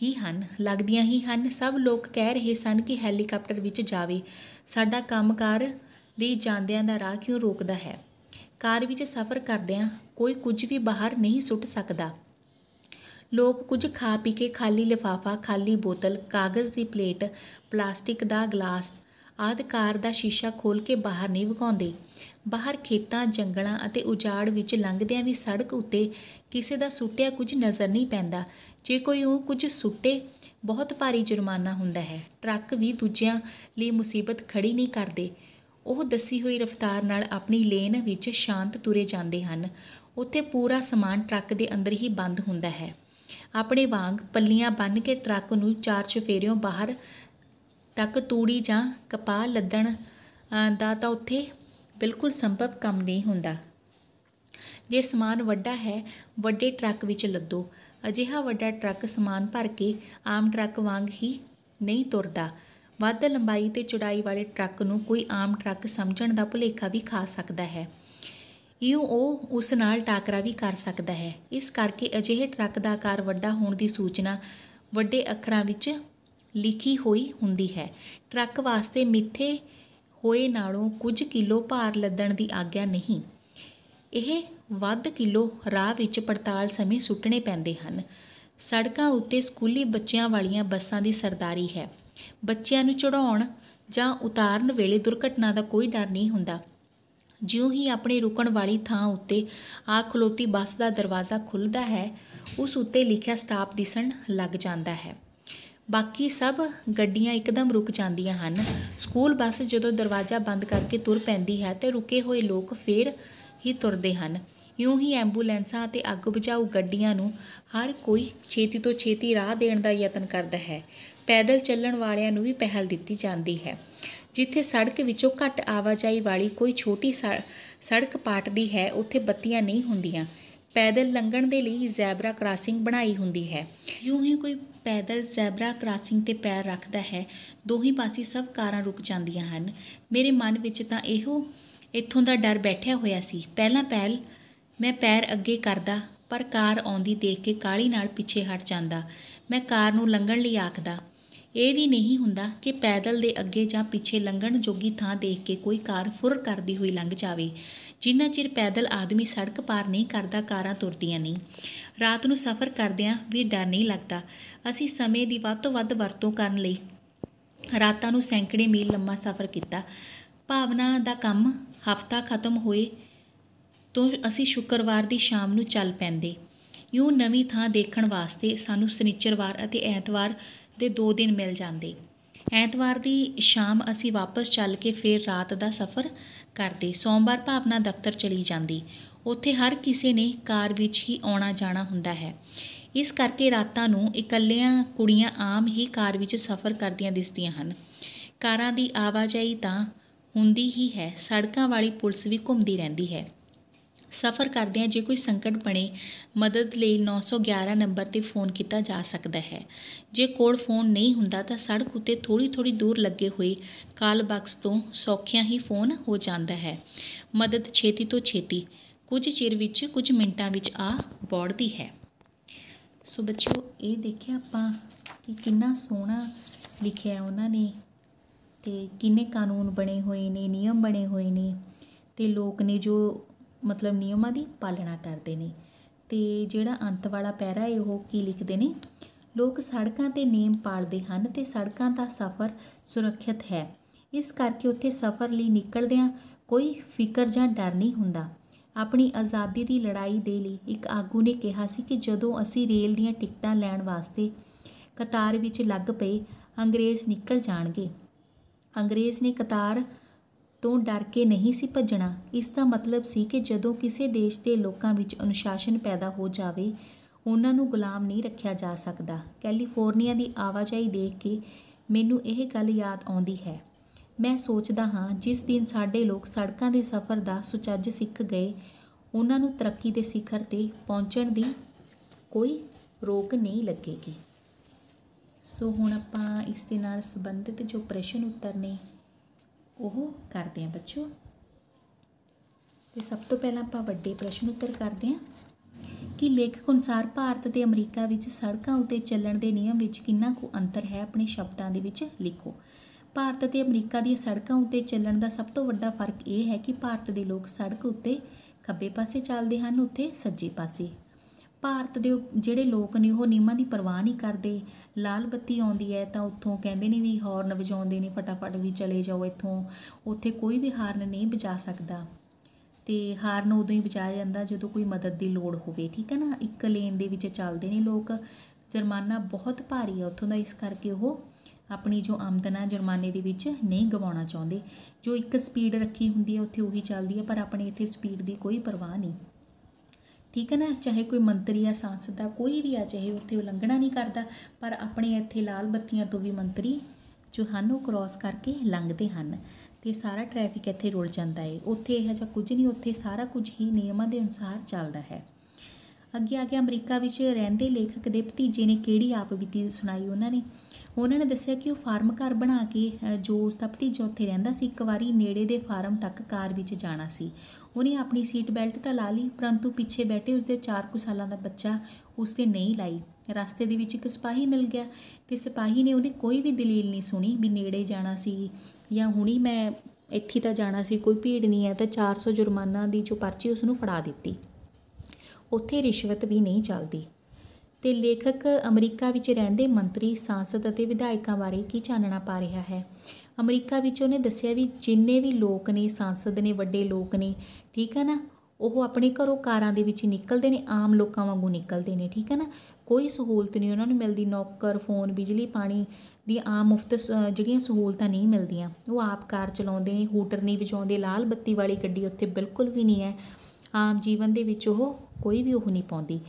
ਹੀ ਹਨ ਲੱਗਦੀਆਂ ਹੀ ਹਨ ਸਭ ਲੋਕ ਕਹਿ ਰਹੇ ਸਨ ਕਿ ਹੈਲੀਕਾਪਟਰ ਵਿੱਚ ਜਾਵੇ ਸਾਡਾ ਕੰਮਕਾਰ ਲਈ ਜਾਂਦਿਆਂ ਦਾ ਰਾਹ ਕਿਉਂ ਰੋਕਦਾ ਹੈ ਕਾਰ ਵਿੱਚ ਸਫ਼ਰ ਕਰਦਿਆਂ ਕੋਈ ਕੁਝ ਵੀ ਬਾਹਰ ਨਹੀਂ ਸੁੱਟ ਸਕਦਾ ਲੋਕ ਕੁਝ ਖਾ ਪੀ ਕੇ ਖਾਲੀ ਲਿਫਾਫਾ ਖਾਲੀ ਬੋਤਲ ਕਾਗਜ਼ ਦੀ ਪਲੇਟ ਪਲਾਸਟਿਕ ਦਾ ਗਲਾਸ ਆਦਿ ਕਾਰ ਦਾ ਸ਼ੀਸ਼ਾ ਖੋਲ ਕੇ ਬਾਹਰ ਨਹੀਂ ਵਿਖਾਉਂਦੇ ਬਾਹਰ ਖੇਤਾਂ ਜੰਗਲਾਂ ਅਤੇ ਉਜਾੜ ਵਿੱਚ ਲੰਘਦਿਆਂ ਵੀ ਸੜਕ ਉੱਤੇ ਕਿਸੇ ਦਾ ਸੁੱਟਿਆ ਕੁਝ ਨਜ਼ਰ ਨਹੀਂ ਪੈਂਦਾ ਜੇ ਕੋਈ ਉਹ ਕੁਝ ਸੁੱਟੇ ਬਹੁਤ ਭਾਰੀ ਜੁਰਮਾਨਾ ਹੁੰਦਾ ਹੈ ਟਰੱਕ ਵੀ ਦੂਜਿਆਂ ਲਈ ਮੁਸੀਬਤ ਖੜੀ ਨਹੀਂ ਕਰਦੇ ਉਹ ਦੱਸੀ ਹੋਈ ਰਫ਼ਤਾਰ ਨਾਲ ਆਪਣੀ ਲੇਨ ਵਿੱਚ ਸ਼ਾਂਤ ਤੁਰੇ ਜਾਂਦੇ ਹਨ ਉੱਥੇ ਪੂਰਾ ਸਮਾਨ ਟਰੱਕ ਦੇ ਅੰਦਰ ਹੀ ਬੰਦ ਹੁੰਦਾ ਹੈ ਆਪਣੇ ਵਾਂਗ ਪੱਲੀਆਂ ਬੰਨ ਕੇ ਟਰੱਕ ਨੂੰ ਚਾਰ ਚਫੇਰਿਓਂ ਬਾਹਰ ਤੱਕ ਤੂੜੀ ਜਾਂ ਕਪਾਹ ਲੱਦਣ ਦਾ ਤਾਂ ਉੱਥੇ ਬਿਲਕੁਲ ਸੰਭਵ ਕੰਮ ਨਹੀਂ ਹੁੰਦਾ ਜੇ ਸਮਾਨ ਵੱਡਾ ਹੈ ਵੱਡੇ ਟਰੱਕ ਵਿੱਚ ਲੱਦੋ ਅਜਿਹਾ ਵੱਡਾ ਟਰੱਕ ਸਮਾਨ ਭਰ ਕੇ ਆਮ ਟਰੱਕ ਵਾਂਗ ਹੀ ਨਹੀਂ ਤੁਰਦਾ ਵੱਧ ਲੰਬਾਈ ਤੇ ਚੌੜਾਈ ਵਾਲੇ ਟਰੱਕ ਨੂੰ ਕੋਈ ਆਮ ਟਰੱਕ ਸਮਝਣ ਦਾ ਭੁਲੇਖਾ ਵੀ ਖਾ ਸਕਦਾ ਹੈ ਇਉਂ ਉਹ ਉਸ ਨਾਲ ਟਾਕਰਾ ਵੀ ਕਰ ਸਕਦਾ ਹੈ ਇਸ ਕਰਕੇ ਅਜਿਹੇ ਟਰੱਕ ਦਾ ਆਕਾਰ ਵੱਡਾ ਹੋਣ ਦੀ ਸੂਚਨਾ ਵੱਡੇ ਅੱਖਰਾਂ ਵਿੱਚ ਲਿਖੀ ਹੋਈ ਹੁੰਦੀ ਹੈ ਟਰੱਕ ਵਾਸਤੇ ਮਿੱਥੇ ਹੋਏ ਨਾਲੋਂ ਕੁਝ ਕਿਲੋ ਭਾਰ ਲੱਦਣ ਦੀ ਆਗਿਆ ਨਹੀਂ ਇਹ ਵੱਧ ਕਿਲੋ ਰਾਹ ਵਿੱਚ ਪੜਤਾਲ ਸਮੇਂ ਸੁੱਟਣੇ ਪੈਂਦੇ ਹਨ ਸੜਕਾਂ ਉੱਤੇ ਸਕੂਲੀ ਬੱਚਿਆਂ ਵਾਲੀਆਂ ਬੱਸਾਂ ਦੀ ਸਰਦਾਰੀ ਹੈ ਬੱਚਿਆਂ ਨੂੰ ਚੜਾਉਣ ਜਾਂ ਉਤਾਰਨ ਵੇਲੇ ਦੁਰਘਟਨਾ ਦਾ ਕੋਈ ਡਰ ਨਹੀਂ ਹੁੰਦਾ ਜਿਉਂ ਹੀ ਆਪਣੇ ਰੁਕਣ ਵਾਲੀ ਥਾਂ ਉੱਤੇ ਆ ਖਲੋਤੀ ਬੱਸ ਦਾ ਦਰਵਾਜ਼ਾ ਖੁੱਲਦਾ ਹੈ ਉਸ ਉੱਤੇ ਲਿਖਿਆ ਸਟਾਪ ਦਿਸਣ ਲੱਗ ਜਾਂਦਾ ਹੈ ਬਾਕੀ ਸਭ ਗੱਡੀਆਂ ਇੱਕਦਮ ਰੁਕ ਜਾਂਦੀਆਂ ਹਨ ਸਕੂਲ ਬੱਸ ਜਦੋਂ ਦਰਵਾਜ਼ਾ ਬੰਦ ਕਰਕੇ ਤੁਰ ਪੈਂਦੀ ਹੈ ਤੇ ਰੁਕੇ ਹੋਏ ਲੋਕ ਫੇਰ ਹੀ ਤੁਰਦੇ ਹਨ ਇਉਂ ਹੀ ਐਂਬੂਲੈਂਸਾਂ ਅਤੇ ਅੱਗ ਬੁਝਾਊ ਗੱਡੀਆਂ ਨੂੰ ਹਰ ਕੋਈ ਛੇਤੀ ਤੋਂ ਛੇਤੀ ਰਾਹ ਦੇਣ ਦਾ ਯਤਨ ਕਰਦਾ ਹੈ ਪੈਦਲ ਚੱਲਣ ਵਾਲਿਆਂ ਨੂੰ ਵੀ ਪਹਿਲ ਦਿੱਤੀ ਜਾਂਦੀ ਹੈ ਜਿੱਥੇ ਸੜਕ ਵਿੱਚੋਂ ਘੱਟ ਆਵਾਜਾਈ ਵਾਲੀ ਕੋਈ ਛੋਟੀ ਸੜਕ ਪਾਟਦੀ ਹੈ ਉੱਥੇ ਬੱਤੀਆਂ ਨਹੀਂ ਹੁੰਦੀਆਂ ਪੈਦਲ ਲੰਘਣ ਦੇ ਲਈ ਜ਼ੈਬਰਾ ਕ੍ਰਾਸਿੰਗ ਬਣਾਈ ਹੁੰਦੀ ਹੈ ਯੂੰ ਹੀ ਕੋਈ ਪੈਦਲ ਜ਼ੈਬਰਾ ਕ੍ਰਾਸਿੰਗ ਤੇ ਪੈਰ ਰੱਖਦਾ ਹੈ ਦੋਹੀ ਪਾਸੇ ਸਭ ਕਾਰਾਂ ਰੁਕ ਜਾਂਦੀਆਂ ਹਨ ਮੇਰੇ ਮਨ ਵਿੱਚ ਤਾਂ ਇਹੋ ਇੱਥੋਂ ਦਾ ਡਰ ਬੈਠਿਆ ਹੋਇਆ ਸੀ ਪਹਿਲਾਂ ਪਹਿਲ ਮੈਂ ਪੈਰ ਅੱਗੇ ਕਰਦਾ ਪਰ ਕਾਰ ਆਉਂਦੀ ਦੇਖ ਕੇ ਕਾਲੀ ਨਾਲ ਪਿੱਛੇ ਹਟ ਜਾਂਦਾ ਮੈਂ ਕਾਰ ਨੂੰ ਲੰਘਣ ਲਈ ਆਖਦਾ ਇਹ ਵੀ ਨਹੀਂ ਹੁੰਦਾ ਕਿ ਪੈਦਲ ਦੇ ਅੱਗੇ ਜਾਂ ਪਿੱਛੇ ਲੰਘਣ ਜੋਗੀ ਥਾਂ ਦੇਖ ਕੇ ਕੋਈ ਕਾਰ ਫੁਰ ਕਰਦੀ ਹੋਈ ਲੰਘ ਜਾਵੇ ਜਿੰਨਾ ਚਿਰ ਪੈਦਲ ਆਦਮੀ ਸੜਕ ਪਾਰ ਨਹੀਂ ਕਰਦਾ ਕਾਰਾਂ ਤੁਰਦੀਆਂ ਨਹੀਂ ਰਾਤ ਨੂੰ ਸਫ਼ਰ ਕਰਦਿਆਂ ਵੀ ਡਰ ਨਹੀਂ ਲੱਗਦਾ ਅਸੀਂ ਸਮੇਂ ਦੀ ਵੱਧ ਤੋਂ ਵੱਧ ਵਰਤੋਂ ਕਰਨ ਲਈ ਰਾਤਾਂ ਨੂੰ ਸੈਂਕੜੇ ਮੀਲ ਲੰਮਾ ਸਫ਼ਰ ਕੀਤਾ ਭਾਵਨਾ ਦਾ ਕੰਮ ਹਫਤਾ ਖਤਮ ਹੋਏ ਤੋਂ ਅਸੀਂ ਸ਼ੁੱਕਰਵਾਰ ਦੀ ਸ਼ਾਮ ਨੂੰ ਚੱਲ ਪੈਂਦੇ ਯੂੰ ਨਵੀਂ ਥਾਂ ਦੇਖਣ ਵਾਸਤੇ ਸਾਨੂੰ ਸਨੀਚਰਵਾਰ ਅਤੇ ਐਤਵਾਰ ਦੇ 2 ਦਿਨ ਮਿਲ ਜਾਂਦੇ ਐਤਵਾਰ ਦੀ ਸ਼ਾਮ ਅਸੀਂ ਵਾਪਸ ਚੱਲ ਕੇ ਫੇਰ ਰਾਤ ਦਾ ਸਫ਼ਰ ਕਰਦੇ ਸੋਮਵਾਰ ਭਾਵਨਾ ਦਫ਼ਤਰ ਚਲੀ ਜਾਂਦੀ ਉੱਥੇ ਹਰ ਕਿਸੇ ਨੇ ਕਾਰ ਵਿੱਚ ਹੀ ਆਉਣਾ ਜਾਣਾ ਹੁੰਦਾ ਹੈ ਇਸ ਕਰਕੇ ਰਾਤਾਂ ਨੂੰ ਇਕੱਲੀਆਂ ਕੁੜੀਆਂ ਆਮ ਹੀ ਕਾਰ ਵਿੱਚ ਸਫ਼ਰ ਕਰਦੀਆਂ ਦਿਸਦੀਆਂ ਹਨ ਕਾਰਾਂ ਦੀ ਆਵਾਜਾਈ ਤਾਂ ਹੁੰਦੀ ਹੀ ਹੈ ਸੜਕਾਂ ਵਾਲੀ ਪੁਲਿਸ ਵੀ ਘੁੰਮਦੀ ਰਹਿੰਦੀ ਹੈ ਸਫ਼ਰ ਕਰਦੇ ਆ ਜੇ ਕੋਈ ਸੰਕਟ ਬਣੇ ਮਦਦ ਲਈ 911 ਨੰਬਰ ਤੇ ਫੋਨ ਕੀਤਾ ਜਾ ਸਕਦਾ ਹੈ ਜੇ ਕੋਲ ਫੋਨ ਨਹੀਂ ਹੁੰਦਾ ਤਾਂ ਸੜਕ ਉਤੇ ਥੋੜੀ ਥੋੜੀ ਦੂਰ ਲੱਗੇ ਹੋਏ ਕਾਲ ਬਾਕਸ ਤੋਂ ਸੌਖਿਆਂ ਹੀ ਫੋਨ ਹੋ ਜਾਂਦਾ ਹੈ ਮਦਦ ਛੇਤੀ ਤੋਂ ਛੇਤੀ ਕੁਝ ਚਿਰ ਵਿੱਚ ਕੁਝ ਮਿੰਟਾਂ ਵਿੱਚ ਆ ਬੋੜਦੀ ਹੈ ਸੋ ਬੱਚਿਓ ਇਹ ਦੇਖਿਆ ਆਪਾਂ ਕਿ ਕਿੰਨਾ ਸੋਹਣਾ ਲਿਖਿਆ ਉਹਨਾਂ ਨੇ ਤੇ ਕਿੰਨੇ ਕਾਨੂੰਨ ਬਣੇ ਹੋਏ ਨੇ ਨਿਯਮ ਬਣੇ ਹੋਏ ਨੇ ਤੇ ਲੋਕ ਨੇ ਜੋ ਮਤਲਬ ਨਿਯਮਾਂ ਦੀ ਪਾਲਣਾ ਕਰਦੇ ਨੇ ਤੇ ਜਿਹੜਾ ਅੰਤ ਵਾਲਾ ਪੈਰਾ ਹੈ ਉਹ ਕੀ ਲਿਖਦੇ ਨੇ ਲੋਕ ਸੜਕਾਂ ਤੇ ਨਿਯਮ ਪਾਲਦੇ ਹਨ ਤੇ ਸੜਕਾਂ ਦਾ ਸਫ਼ਰ ਸੁਰੱਖਿਅਤ ਹੈ ਇਸ ਕਰਕੇ ਉੱਥੇ ਸਫ਼ਰ ਲਈ ਨਿਕਲਦਿਆਂ ਕੋਈ ਫਿਕਰ ਜਾਂ ਡਰ ਨਹੀਂ ਹੁੰਦਾ ਆਪਣੀ ਆਜ਼ਾਦੀ ਦੀ ਲੜਾਈ ਦੇ ਲਈ ਇੱਕ ਆਗੂ ਨੇ ਕਿਹਾ ਸੀ ਕਿ ਜਦੋਂ ਅਸੀਂ ਰੇਲ ਦੀਆਂ ਟਿਕਟਾਂ ਲੈਣ ਵਾਸਤੇ ਕਤਾਰ ਵਿੱਚ ਲੱਗ ਪਏ ਅੰਗਰੇਜ਼ ਨਿਕਲ ਜਾਣਗੇ ਅੰਗਰੇਜ਼ ਨੇ ਕਤਾਰ ਤੋਂ ਡਰ ਕੇ ਨਹੀਂ ਸੀ ਭੱਜਣਾ ਇਸ ਦਾ ਮਤਲਬ ਸੀ ਕਿ ਜਦੋਂ ਕਿਸੇ ਦੇਸ਼ ਦੇ ਲੋਕਾਂ ਵਿੱਚ ਅਨੁਸ਼ਾਸਨ ਪੈਦਾ ਹੋ ਜਾਵੇ ਉਹਨਾਂ ਨੂੰ ਗੁਲਾਮ ਨਹੀਂ ਰੱਖਿਆ ਜਾ ਸਕਦਾ ਕੈਲੀਫੋਰਨੀਆ ਦੀ ਆਵਾਜਾਈ ਦੇਖ ਕੇ ਮੈਨੂੰ ਇਹ ਗੱਲ ਯਾਦ ਆਉਂਦੀ ਹੈ ਮੈਂ ਸੋਚਦਾ ਹਾਂ ਜਿਸ ਦਿਨ ਸਾਡੇ ਲੋਕ ਸੜਕਾਂ ਦੇ ਸਫ਼ਰ ਦਾ ਸੁਚੱਜ ਸਿੱਖ ਗਏ ਉਹਨਾਂ ਨੂੰ ਤਰੱਕੀ ਦੇ ਸਿਖਰ ਤੇ ਪਹੁੰਚਣ ਦੀ ਕੋਈ ਰੋਕ ਨਹੀਂ ਲੱਗੇਗੀ ਸੋ ਹੁਣ ਆਪਾਂ ਇਸ ਦੇ ਨਾਲ ਸੰਬੰਧਿਤ ਜੋ ਪ੍ਰਸ਼ਨ ਉੱਤਰ ਨੇ ਉਹ ਕਰਦੇ ਆਂ ਬੱਚੋ ਤੇ ਸਭ ਤੋਂ ਪਹਿਲਾਂ ਆਪਾਂ ਵੱਡੇ ਪ੍ਰਸ਼ਨ ਉੱਤਰ ਕਰਦੇ ਆਂ ਕਿ ਲੇਖਕ ਅਨੁਸਾਰ ਭਾਰਤ ਤੇ ਅਮਰੀਕਾ ਵਿੱਚ ਸੜਕਾਂ ਉੱਤੇ ਚੱਲਣ ਦੇ ਨਿਯਮ ਵਿੱਚ ਕਿੰਨਾ ਕੁ ਅੰਤਰ ਹੈ ਆਪਣੇ ਸ਼ਬਦਾਂ ਦੇ ਵਿੱਚ ਲਿਖੋ ਭਾਰਤ ਤੇ ਅਮਰੀਕਾ ਦੀਆਂ ਸੜਕਾਂ ਉੱਤੇ ਚੱਲਣ ਦਾ ਸਭ ਤੋਂ ਵੱਡਾ ਫਰਕ ਇਹ ਹੈ ਕਿ ਭਾਰਤ ਦੇ ਲੋਕ ਸੜਕ ਉੱਤੇ ਖੱਬੇ ਪਾਸੇ ਚੱਲਦੇ ਹਨ ਉੱਥੇ ਸੱਜੇ ਪਾਸੇ ਭਾਰਤ ਦੇ ਜਿਹੜੇ ਲੋਕ ਨੇ ਉਹ ਨਿਯਮਾਂ ਦੀ ਪਰਵਾਹ ਨਹੀਂ ਕਰਦੇ ਲਾਲ ਬੱਤੀ ਆਉਂਦੀ ਹੈ ਤਾਂ ਉੱਥੋਂ ਕਹਿੰਦੇ ਨੇ ਵੀ ਹਾਰਨ ਵਜਾਉਂਦੇ ਨੇ ਫਟਾਫਟ ਵੀ ਚਲੇ ਜਾਓ ਇੱਥੋਂ ਉੱਥੇ ਕੋਈ ਵੀ ਹਾਰਨ ਨਹੀਂ ਵਜਾ ਸਕਦਾ ਤੇ ਹਾਰਨ ਉਦੋਂ ਹੀ ਬਚਾਇਆ ਜਾਂਦਾ ਜਦੋਂ ਕੋਈ ਮਦਦ ਦੀ ਲੋੜ ਹੋਵੇ ਠੀਕ ਹੈ ਨਾ ਇੱਕ ਲੇਨ ਦੇ ਵਿੱਚ ਚੱਲਦੇ ਨੇ ਲੋਕ ਜੁਰਮਾਨਾ ਬਹੁਤ ਭਾਰੀ ਹੈ ਉੱਥੋਂ ਦਾ ਇਸ ਕਰਕੇ ਉਹ ਆਪਣੀ ਜੋ ਆਮਦਨ ਹੈ ਜੁਰਮਾਨੇ ਦੇ ਵਿੱਚ ਨਹੀਂ ਗਵਾਉਣਾ ਚਾਹੁੰਦੇ ਜੋ ਇੱਕ ਸਪੀਡ ਰੱਖੀ ਹੁੰਦੀ ਹੈ ਉੱਥੇ ਉਹੀ ਚੱਲਦੀ ਹੈ ਪਰ ਆਪਣੇ ਇੱਥੇ ਸਪੀਡ ਦੀ ਕੋਈ ਪਰਵਾਹ ਨਹੀਂ ਠੀਕ ਹੈ ਨਾ ਚਾਹੇ ਕੋਈ ਮੰਤਰੀ ਆ ਸੰਸਦ ਦਾ ਕੋਈ ਵੀ ਆ ਚਾਹੇ ਉੱਥੇ ਉਲੰਘਣਾ ਨਹੀਂ ਕਰਦਾ ਪਰ ਆਪਣੇ ਇੱਥੇ ਲਾਲ ਬੱਤੀਆਂ ਤੋਂ ਵੀ ਮੰਤਰੀ ਜੋ ਹਨ ਉਹ ਕ੍ਰਾਸ ਕਰਕੇ ਲੰਘਦੇ ਹਨ ਤੇ ਸਾਰਾ ਟ੍ਰੈਫਿਕ ਇੱਥੇ ਰੁਲ ਜਾਂਦਾ ਹੈ ਉੱਥੇ ਇਹ ਜਿਹਾ ਕੁਝ ਨਹੀਂ ਉੱਥੇ ਸਾਰਾ ਕੁਝ ਹੀ ਨਿਯਮਾਂ ਦੇ ਅਨੁਸਾਰ ਚੱਲਦਾ ਹੈ ਅੱਗੇ ਆ ਗਿਆ ਅਮਰੀਕਾ ਵਿੱਚ ਰਹਿੰਦੇ ਲੇਖਕ ਦੇ ਭਤੀਜੇ ਨੇ ਕਿਹੜੀ ਆਪਬੀਤੀ ਸੁਣਾਈ ਉਹਨਾਂ ਨੇ ਉਹਨਾਂ ਨੇ ਦੱਸਿਆ ਕਿ ਉਹ ਫਾਰਮ ਘਰ ਬਣਾ ਕੇ ਜੋ ਉਸ ਦਾ ਭਤੀਜਾ ਉੱਥੇ ਰਹਿੰਦਾ ਸੀ ਇੱਕ ਵਾਰੀ ਨੇੜੇ ਦੇ ਫਾਰਮ ਤੱਕ ਕਾਰ ਵਿੱਚ ਜਾਣਾ ਸੀ ਉਹਨੇ ਆਪਣੀ ਸੀਟ ਬੈਲਟ ਤਾਂ ਲਾ ਲਈ ਪਰੰਤੂ ਪਿੱਛੇ ਬੈਠੇ ਉਸਦੇ 4 ਕੁ ਸਾਲਾਂ ਦਾ ਬੱਚਾ ਉਸਤੇ ਨਹੀਂ ਲਾਈ ਰਸਤੇ ਦੇ ਵਿੱਚ ਇੱਕ ਸਿਪਾਹੀ ਮਿਲ ਗਿਆ ਤੇ ਸਿਪਾਹੀ ਨੇ ਉਹਦੀ ਕੋਈ ਵੀ ਦਲੀਲ ਨਹੀਂ ਸੁਣੀ ਵੀ ਨੇੜੇ ਜਾਣਾ ਸੀ ਜਾਂ ਹੁਣੀ ਮੈਂ ਇੱਥੇ ਤਾਂ ਜਾਣਾ ਸੀ ਕੋਈ ਭੀੜ ਨਹੀਂ ਹੈ ਤਾਂ 400 ਜੁਰਮਾਨਾ ਦੀ ਜੋ ਪਰਚੀ ਉਸ ਨੂੰ ਫੜਾ ਦਿੱਤੀ ਉੱਥੇ ਰਿਸ਼ਵਤ ਵੀ ਨਹੀਂ ਚੱਲਦੀ ਤੇ ਲੇਖਕ ਅਮਰੀਕਾ ਵਿੱਚ ਰਹਿੰਦੇ ਮੰਤਰੀ ਸੰਸਦ ਅਤੇ ਵਿਧਾਇਕਾਂ ਬਾਰੇ ਕੀ ਚਾਨਣਾ ਪਾ ਰਿਹਾ ਹੈ ਅਮਰੀਕਾ ਵਿੱਚ ਉਹਨੇ ਦੱਸਿਆ ਵੀ ਜਿੰਨੇ ਵੀ ਲੋਕ ਨੇ ਸੰਸਦ ਨੇ ਵੱਡੇ ਲੋਕ ਨੇ ਠੀਕ ਹੈ ਨਾ ਉਹ ਆਪਣੇ ਘਰੋਂ ਕਾਰਾਂ ਦੇ ਵਿੱਚ ਨਿਕਲਦੇ ਨੇ ਆਮ ਲੋਕਾਂ ਵਾਂਗੂ ਨਿਕਲਦੇ ਨੇ ਠੀਕ ਹੈ ਨਾ ਕੋਈ ਸਹੂਲਤ ਨਹੀਂ ਉਹਨਾਂ ਨੂੰ ਮਿਲਦੀ ਨੌਕਰ ਫੋਨ ਬਿਜਲੀ ਪਾਣੀ ਦੀ ਆਮ ਮੁਫਤ ਜਿਹੜੀਆਂ ਸਹੂਲਤਾਂ ਨਹੀਂ ਮਿਲਦੀਆਂ ਉਹ ਆਪ ਕਾਰ ਚਲਾਉਂਦੇ ਨੇ ਹੂਟਰ ਨਹੀਂ ਵਜਾਉਂਦੇ ਲਾਲ ਬੱਤੀ ਵਾਲੀ ਗੱਡੀ ਉੱਥੇ ਬਿਲਕੁਲ ਵੀ ਨਹੀਂ ਹੈ ਆਮ ਜੀਵਨ ਦੇ ਵਿੱਚ ਉਹ ਕੋਈ ਵੀ ਉਹ ਨਹੀਂ ਪਾਉਂਦੀ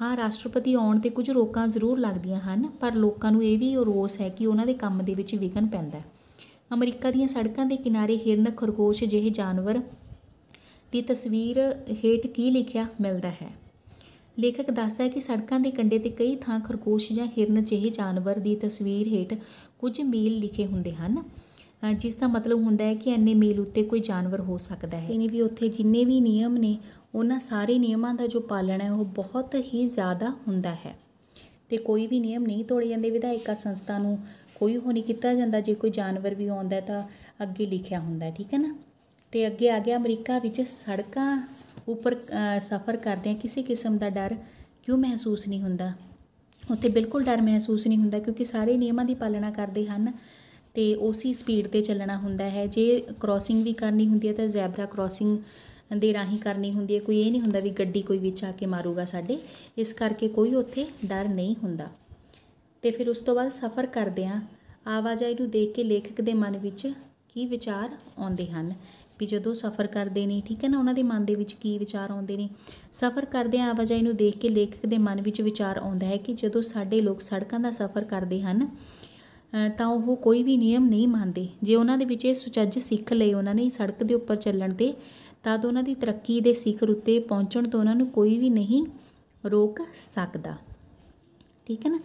ਹਾਂ ਰਾਸ਼ਟਰਪਤੀ ਆਉਣ ਤੇ ਕੁਝ ਰੋਕਾਂ ਜ਼ਰੂਰ ਲੱਗਦੀਆਂ ਹਨ ਪਰ ਲੋਕਾਂ ਨੂੰ ਇਹ ਵੀ ਰੋਸ ਹੈ ਕਿ ਉਹਨਾਂ ਦੇ ਕੰਮ ਦੇ ਵਿੱਚ ਵਿਘਨ ਪੈਂਦਾ ਹੈ ਅਮਰੀਕਾ ਦੀਆਂ ਸੜਕਾਂ ਦੇ ਕਿਨਾਰੇ ਹਿਰਨ ਖਰਗੋਸ਼ ਜਿਹੇ ਜਾਨਵਰ ਦੀ ਤਸਵੀਰ ਹੇਠ ਕੀ ਲਿਖਿਆ ਮਿਲਦਾ ਹੈ ਲੇਖਕ ਦੱਸਦਾ ਹੈ ਕਿ ਸੜਕਾਂ ਦੇ ਕੰਡੇ ਤੇ ਕਈ ਥਾਂ ਖਰਗੋਸ਼ ਜਾਂ ਹਿਰਨ ਜਿਹੇ ਜਾਨਵਰ ਦੀ ਤਸਵੀਰ ਹੇਠ ਕੁਝ ਮੀਲ ਲਿਖੇ ਹੁੰਦੇ ਹਨ ਜਿਸ ਦਾ ਮਤਲਬ ਹੁੰਦਾ ਹੈ ਕਿ ਐਨੇ ਮੀਲ ਉੱਤੇ ਕੋਈ ਜਾਨਵਰ ਹੋ ਸਕਦਾ ਹੈ ਇਹਨੇ ਵੀ ਉੱਥੇ ਜਿੰਨੇ ਵੀ ਨਿਯਮ ਨੇ ਉਹਨਾਂ ਸਾਰੇ ਨਿਯਮਾਂ ਦਾ ਜੋ ਪਾਲਣ ਹੈ ਉਹ ਬਹੁਤ ਹੀ ਜ਼ਿਆਦਾ ਹੁੰਦਾ ਹੈ ਤੇ ਕੋਈ ਵੀ ਨਿਯਮ ਨਹੀਂ ਤੋੜੇ ਜਾਂਦੇ ਵਿਧਾਇਕਾ ਸੰਸਥਾ ਨੂੰ ਕੋਈ ਹੋਣੀ ਨਹੀਂ ਕੀਤਾ ਜਾਂਦਾ ਜੇ ਕੋਈ ਜਾਨਵਰ ਵੀ ਆਉਂਦਾ ਤਾਂ ਅੱਗੇ ਲਿਖਿਆ ਹੁੰਦਾ ਠੀਕ ਹੈ ਨਾ ਤੇ ਅੱਗੇ ਆ ਗਿਆ ਅਮਰੀਕਾ ਵਿੱਚ ਸੜਕਾਂ ਉੱਪਰ ਸਫ਼ਰ ਕਰਦੇ ਆ ਕਿਸੇ ਕਿਸਮ ਦਾ ਡਰ ਕਿਉਂ ਮਹਿਸੂਸ ਨਹੀਂ ਹੁੰਦਾ ਉੱਥੇ ਬਿਲਕੁਲ ਡਰ ਮਹਿਸੂਸ ਨਹੀਂ ਹੁੰਦਾ ਕਿਉਂਕਿ ਸਾਰੇ ਨਿਯਮਾਂ ਦੀ ਪਾਲਣਾ ਕਰਦੇ ਹਨ ਤੇ ਉਸੇ ਸਪੀਡ 'ਤੇ ਚੱਲਣਾ ਹੁੰਦਾ ਹੈ ਜੇ ਕ੍ਰੋਸਿੰਗ ਵੀ ਕਰਨੀ ਹੁੰਦੀ ਹੈ ਤਾਂ ਜ਼ੈਬਰਾ ਕ੍ਰੋਸਿੰਗ ਦੇ ਰਾਹੀਂ ਕਰਨੀ ਹੁੰਦੀ ਹੈ ਕੋਈ ਇਹ ਨਹੀਂ ਹੁੰਦਾ ਵੀ ਗੱਡੀ ਕੋਈ ਵਿੱਚ ਆ ਕੇ ਮਾਰੂਗਾ ਸਾਡੇ ਇਸ ਕਰਕੇ ਕੋਈ ਉੱਥੇ ਡਰ ਨਹੀਂ ਹੁੰਦਾ ਤੇ ਫਿਰ ਉਸ ਤੋਂ ਬਾਅਦ ਸਫ਼ਰ ਕਰਦੇ ਆ ਆਵਾਜਾਈ ਨੂੰ ਦੇਖ ਕੇ ਲੇਖਕ ਦੇ ਮਨ ਵਿੱਚ ਕੀ ਵਿਚਾਰ ਆਉਂਦੇ ਹਨ ਵੀ ਜਦੋਂ ਸਫ਼ਰ ਕਰਦੇ ਨੇ ਠੀਕ ਹੈ ਨਾ ਉਹਨਾਂ ਦੇ ਮਨ ਦੇ ਵਿੱਚ ਕੀ ਵਿਚਾਰ ਆਉਂਦੇ ਨੇ ਸਫ਼ਰ ਕਰਦੇ ਆਵਾਜਾਈ ਨੂੰ ਦੇਖ ਕੇ ਲੇਖਕ ਦੇ ਮਨ ਵਿੱਚ ਵਿਚਾਰ ਆਉਂਦਾ ਹੈ ਕਿ ਜਦੋਂ ਸਾਡੇ ਲੋਕ ਸੜਕਾਂ ਦਾ ਸਫ਼ਰ ਕਰਦੇ ਹਨ ਤਾਂ ਉਹ ਕੋਈ ਵੀ ਨਿਯਮ ਨਹੀਂ ਮੰਨਦੇ ਜੇ ਉਹਨਾਂ ਦੇ ਵਿੱਚ ਇਹ ਸੁਚੱਜ ਸਿੱਖ ਲਏ ਉਹਨਾਂ ਨੇ ਸੜਕ ਦੇ ਉੱਪਰ ਚੱਲਣ ਤੇ ਤਦ ਉਹਨਾਂ ਦੀ ਤਰੱਕੀ ਦੇ ਸਿਖਰ ਉੱਤੇ ਪਹੁੰਚਣ ਤੋਂ ਉਹਨਾਂ ਨੂੰ ਕੋਈ ਵੀ ਨਹੀਂ ਰੋਕ ਸਕਦਾ ਠੀਕ ਹੈ ਨਾ